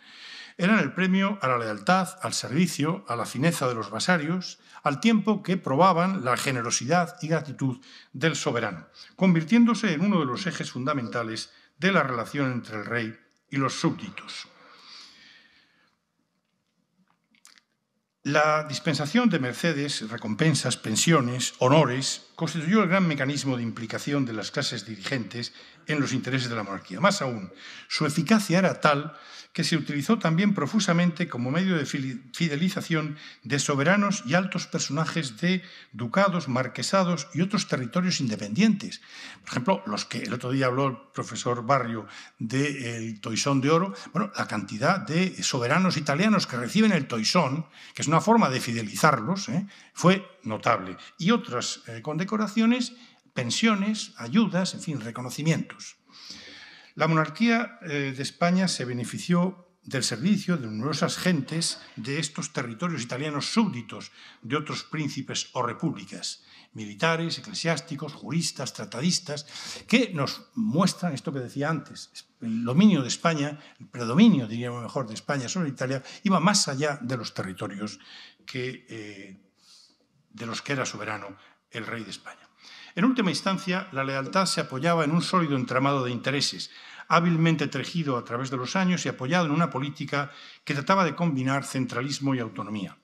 Eran el premio a la lealtad, al servicio, a la fineza de los vasarios, al tiempo que probaban la generosidad y gratitud del soberano, convirtiéndose en uno de los ejes fundamentales de la relación entre el rey y los súbditos. La dispensación de mercedes, recompensas, pensiones, honores, constituyó el gran mecanismo de implicación de las clases dirigentes en los intereses de la monarquía. Más aún, su eficacia era tal que se utilizó también profusamente como medio de fidelización de soberanos y altos personajes de ducados, marquesados y otros territorios independientes. Por ejemplo, los que el otro día habló el profesor Barrio del toisón de oro, bueno, la cantidad de soberanos italianos que reciben el toisón, que es una forma de fidelizarlos, ¿eh? fue notable, y otras eh, condecoraciones, pensiones, ayudas, en fin, reconocimientos. La monarquía eh, de España se benefició del servicio de numerosas gentes de estos territorios italianos súbditos de otros príncipes o repúblicas, militares, eclesiásticos, juristas, tratadistas, que nos muestran esto que decía antes, el dominio de España, el predominio, diríamos mejor, de España sobre Italia, iba más allá de los territorios que eh, de los que era soberano el rey de España. En última instancia, la lealtad se apoyaba en un sólido entramado de intereses, hábilmente tejido a través de los años y apoyado en una política que trataba de combinar centralismo y autonomía.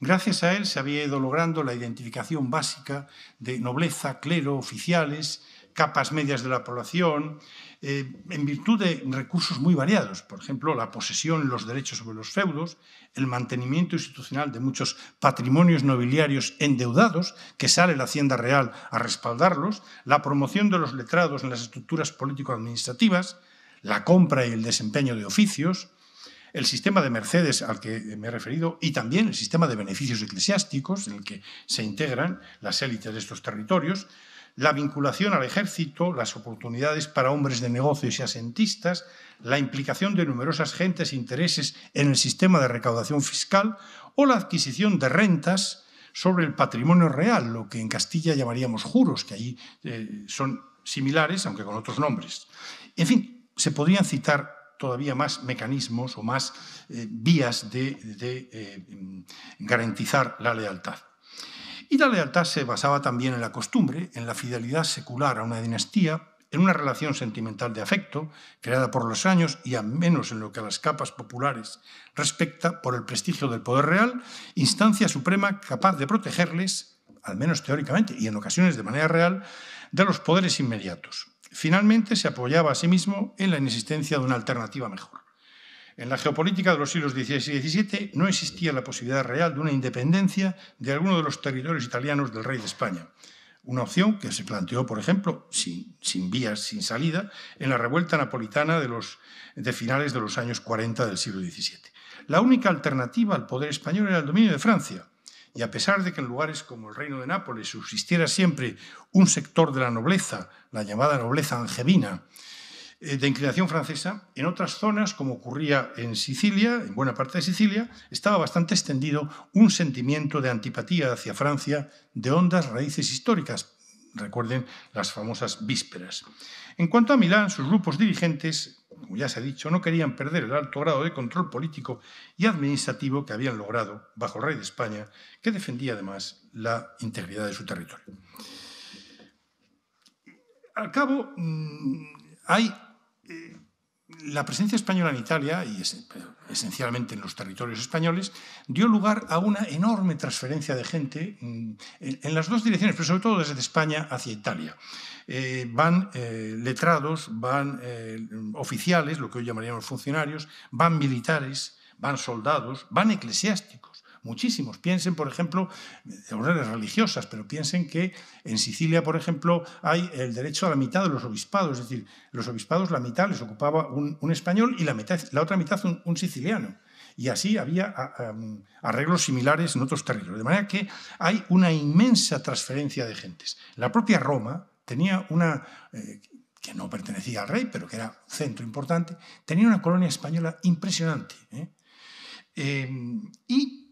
Gracias a él se había ido logrando la identificación básica de nobleza, clero, oficiales, capas medias de la población eh, en virtud de recursos muy variados, por ejemplo, la posesión, los derechos sobre los feudos, el mantenimiento institucional de muchos patrimonios nobiliarios endeudados, que sale la Hacienda Real a respaldarlos, la promoción de los letrados en las estructuras político-administrativas, la compra y el desempeño de oficios, el sistema de mercedes al que me he referido y también el sistema de beneficios eclesiásticos en el que se integran las élites de estos territorios, la vinculación al ejército, las oportunidades para hombres de negocios y asentistas, la implicación de numerosas gentes e intereses en el sistema de recaudación fiscal o la adquisición de rentas sobre el patrimonio real, lo que en Castilla llamaríamos juros, que ahí eh, son similares, aunque con otros nombres. En fin, se podrían citar todavía más mecanismos o más eh, vías de, eh, garantizar la lealtad. Y la lealtad se basaba también en la costumbre, en la fidelidad secular a una dinastía, en una relación sentimental de afecto, creada por los años y, al menos en lo que a las capas populares respecta, por el prestigio del poder real, instancia suprema capaz de protegerles, al menos teóricamente y en ocasiones de manera real, de los poderes inmediatos. Finalmente, se apoyaba a sí mismo en la inexistencia de una alternativa mejor. En la geopolítica de los siglos XVI y XVII no existía la posibilidad real de una independencia de alguno de los territorios italianos del rey de España. Una opción que se planteó, por ejemplo, sin, vías, sin salida, en la revuelta napolitana de, de finales de los años 40 del siglo XVII. La única alternativa al poder español era el dominio de Francia, y a pesar de que en lugares como el Reino de Nápoles subsistiera siempre un sector de la nobleza, la llamada nobleza angevina, eh, de inclinación francesa, en otras zonas, como ocurría en Sicilia, en buena parte de Sicilia, estaba bastante extendido un sentimiento de antipatía hacia Francia de hondas raíces históricas, recuerden las famosas vísperas. En cuanto a Milán, sus grupos dirigentes, como ya se ha dicho, no querían perder el alto grado de control político y administrativo que habían logrado bajo el rey de España, que defendía además la integridad de su territorio. Al cabo, mm, hay la presencia española en Italia, y esencialmente en los territorios españoles, dio lugar a una enorme transferencia de gente mm, en, las dos direcciones, pero sobre todo desde España hacia Italia. Eh, van eh, letrados, van eh, oficiales, lo que hoy llamaríamos funcionarios, van militares, van soldados, van eclesiásticos muchísimos. Piensen, por ejemplo, órdenes religiosas, pero piensen que en Sicilia, por ejemplo, hay el derecho a la mitad de los obispados, es decir, los obispados la mitad les ocupaba un, español y la, otra mitad un, siciliano. Y así había um, arreglos similares en otros territorios. De manera que hay una inmensa transferencia de gentes. La propia Roma tenía una, eh, que no pertenecía al rey, pero que era un centro importante, tenía una colonia española impresionante. ¿eh? Eh, y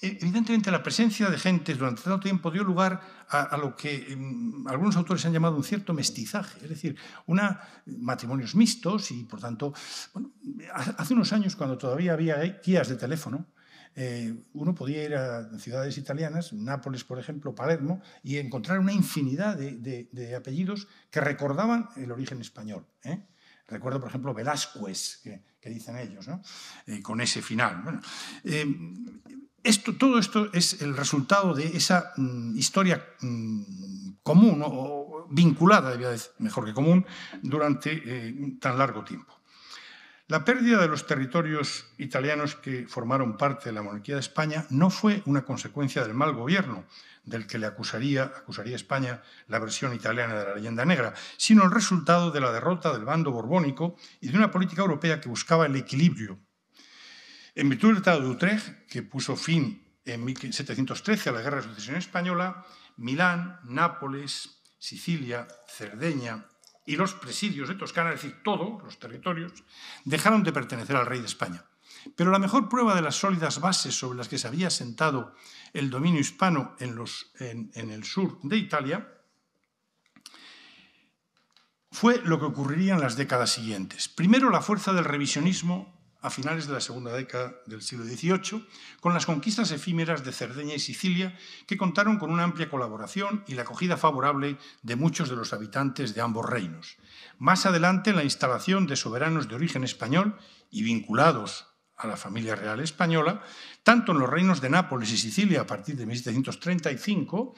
Evidentemente, la presencia de gentes durante tanto tiempo dio lugar a, lo que mm, algunos autores han llamado un cierto mestizaje, es decir, matrimonios mixtos y, por tanto, hace unos años, cuando todavía había guías de teléfono, eh, uno podía ir a ciudades italianas, Nápoles, por ejemplo, Palermo, y encontrar una infinidad de, apellidos que recordaban el origen español. ¿eh? Recuerdo, por ejemplo, Velázquez, que, dicen ellos, eh, con ese final. Bueno, todo esto es el resultado de esa mm, historia mm, común o vinculada, debía mejor que común, durante eh, tan largo tiempo. La pérdida de los territorios italianos que formaron parte de la monarquía de España no fue una consecuencia del mal gobierno, del que le acusaría España la versión italiana de la leyenda negra, sino el resultado de la derrota del bando borbónico y de una política europea que buscaba el equilibrio en virtud del Tratado de Utrecht, que puso fin en 1713 a la Guerra de Sucesión Española, Milán, Nápoles, Sicilia, Cerdeña y los presidios de Toscana, es decir, todos los territorios, dejaron de pertenecer al rey de España. Pero la mejor prueba de las sólidas bases sobre las que se había sentado el dominio hispano en, en el sur de Italia fue lo que ocurriría en las décadas siguientes. Primero, la fuerza del revisionismo a finales de la segunda década del siglo XVIII, con las conquistas efímeras de Cerdeña y Sicilia, que contaron con una amplia colaboración y la acogida favorable de muchos de los habitantes de ambos reinos. Más adelante, la instalación de soberanos de origen español y vinculados a la familia real española, tanto en los reinos de Nápoles y Sicilia a partir de 1735,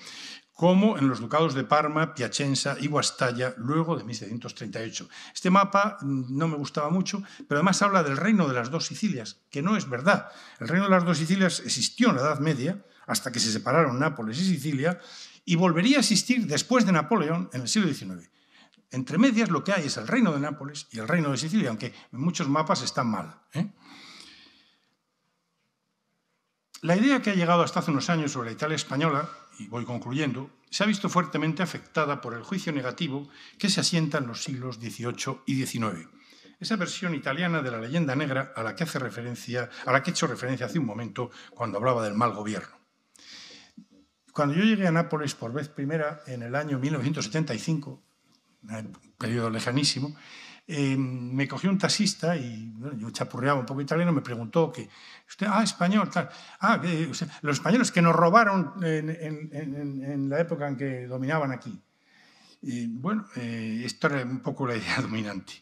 como en los ducados de Parma, Piacenza y Guastalla, luego de 1738. Este mapa no me gustaba mucho, pero además habla del reino de las dos Sicilias, que no es verdad. El reino de las dos Sicilias existió en la Edad Media, hasta que se separaron Nápoles y Sicilia, y volvería a existir después de Napoleón en el siglo XIX. Entre medias lo que hay es el reino de Nápoles y el reino de Sicilia, aunque en muchos mapas están mal. ¿eh? La idea que ha llegado hasta hace unos años sobre la Italia española, y voy concluyendo, se ha visto fuertemente afectada por el juicio negativo que se asienta en los siglos XVIII y XIX. Esa versión italiana de la leyenda negra a la que, hace referencia, a la que he hecho referencia hace un momento cuando hablaba del mal gobierno. Cuando yo llegué a Nápoles por vez primera en el año 1975, un periodo lejanísimo, eh, me cogió un taxista y yo chapurreaba un poco italiano, me preguntó que, usted, ah, español, tal, ah, los españoles que nos robaron en, la época en que dominaban aquí. bueno, eh, esto era un poco la idea dominante.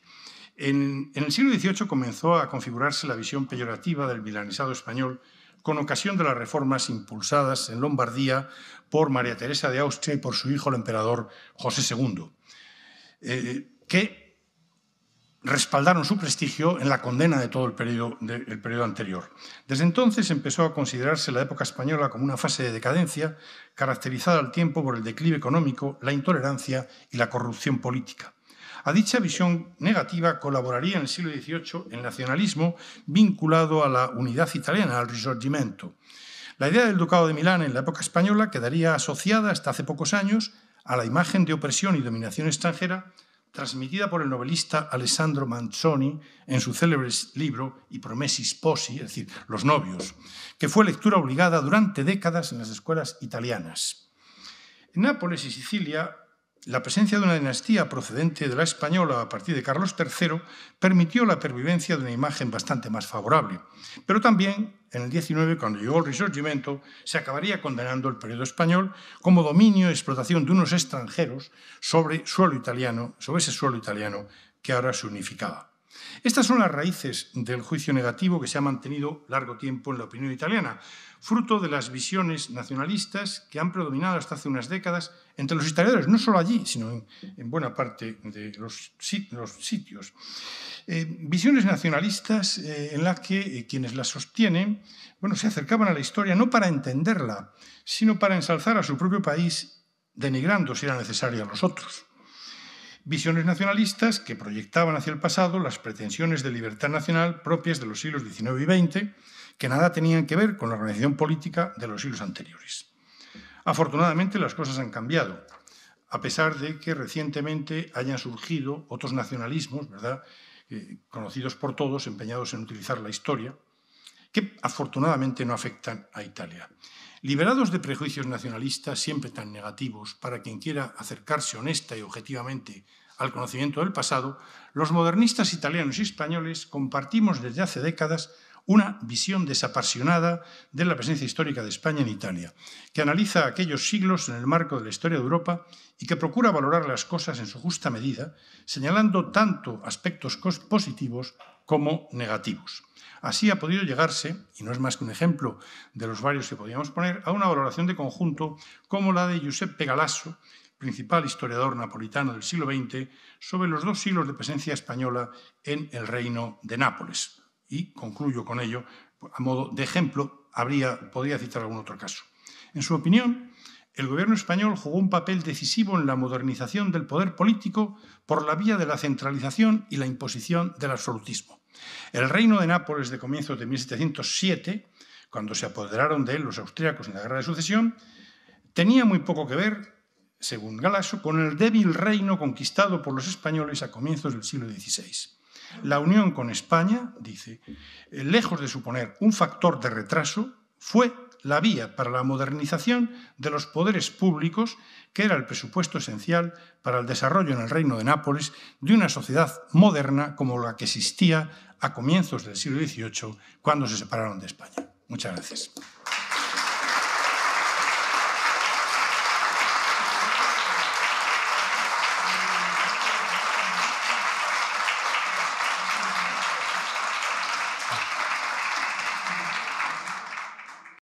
En, el siglo XVIII comenzó a configurarse la visión peyorativa del milanizado español con ocasión de las reformas impulsadas en Lombardía por María Teresa de Austria y por su hijo el emperador José II, eh, que respaldaron su prestigio en la condena de todo el periodo, periodo, anterior. Desde entonces empezó a considerarse la época española como una fase de decadencia caracterizada al tiempo por el declive económico, la intolerancia y la corrupción política. A dicha visión negativa colaboraría en el siglo XVIII el nacionalismo vinculado a la unidad italiana, al risorgimento. La idea del Ducado de Milán en la época española quedaría asociada hasta hace pocos años a la imagen de opresión y dominación extranjera transmitida por el novelista Alessandro Manzoni en su célebre libro I Promessi Sposi, es decir, Los novios, que fue lectura obligada durante décadas en las escuelas italianas. En Nápoles y Sicilia la presencia de una dinastía procedente de la española a partir de Carlos III permitió la pervivencia de una imagen bastante más favorable. Pero también, en el XIX, cuando llegó el Risorgimento, se acabaría condenando el periodo español como dominio y explotación de unos extranjeros sobre, suelo italiano, sobre ese suelo italiano que ahora se unificaba. Estas son las raíces del juicio negativo que se ha mantenido largo tiempo en la opinión italiana, fruto de las visiones nacionalistas que han predominado hasta hace unas décadas entre los historiadores, no solo allí, sino en, buena parte de los, sitios. Eh, visiones nacionalistas eh, en las que eh, quienes las sostienen bueno, se acercaban a la historia no para entenderla, sino para ensalzar a su propio país, denigrando si era necesario a los otros visiones nacionalistas que proyectaban hacia el pasado las pretensiones de libertad nacional propias de los siglos XIX y XX, que nada tenían que ver con la organización política de los siglos anteriores. Afortunadamente las cosas han cambiado, a pesar de que recientemente hayan surgido otros nacionalismos, ¿verdad? Eh, conocidos por todos, empeñados en utilizar la historia que afortunadamente no afectan a Italia. Liberados de prejuicios nacionalistas siempre tan negativos, para quien quiera acercarse honesta y objetivamente al conocimiento del pasado, los modernistas italianos y españoles compartimos desde hace décadas una visión desapasionada de la presencia histórica de España en Italia, que analiza aquellos siglos en el marco de la historia de Europa y que procura valorar las cosas en su justa medida, señalando tanto aspectos positivos como negativos. Así ha podido llegarse, y no es más que un ejemplo de los varios que podríamos poner, a una valoración de conjunto como la de Giuseppe Galasso, principal historiador napolitano del siglo XX, sobre los dos siglos de presencia española en el reino de Nápoles. Y concluyo con ello, a modo de ejemplo, habría, podría citar algún otro caso. En su opinión, el gobierno español jugó un papel decisivo en la modernización del poder político por la vía de la centralización y la imposición del absolutismo. El reino de Nápoles de comienzos de 1707, cuando se apoderaron de él los austríacos en la Guerra de Sucesión, tenía muy poco que ver, según Galasso, con el débil reino conquistado por los españoles a comienzos del siglo XVI. La unión con España, dice, eh, lejos de suponer un factor de retraso, fue la vía para la modernización de los poderes públicos, que era el presupuesto esencial para el desarrollo en el Reino de Nápoles de una sociedad moderna como la que existía a comienzos del siglo XVIII, cuando se separaron de España. Muchas gracias.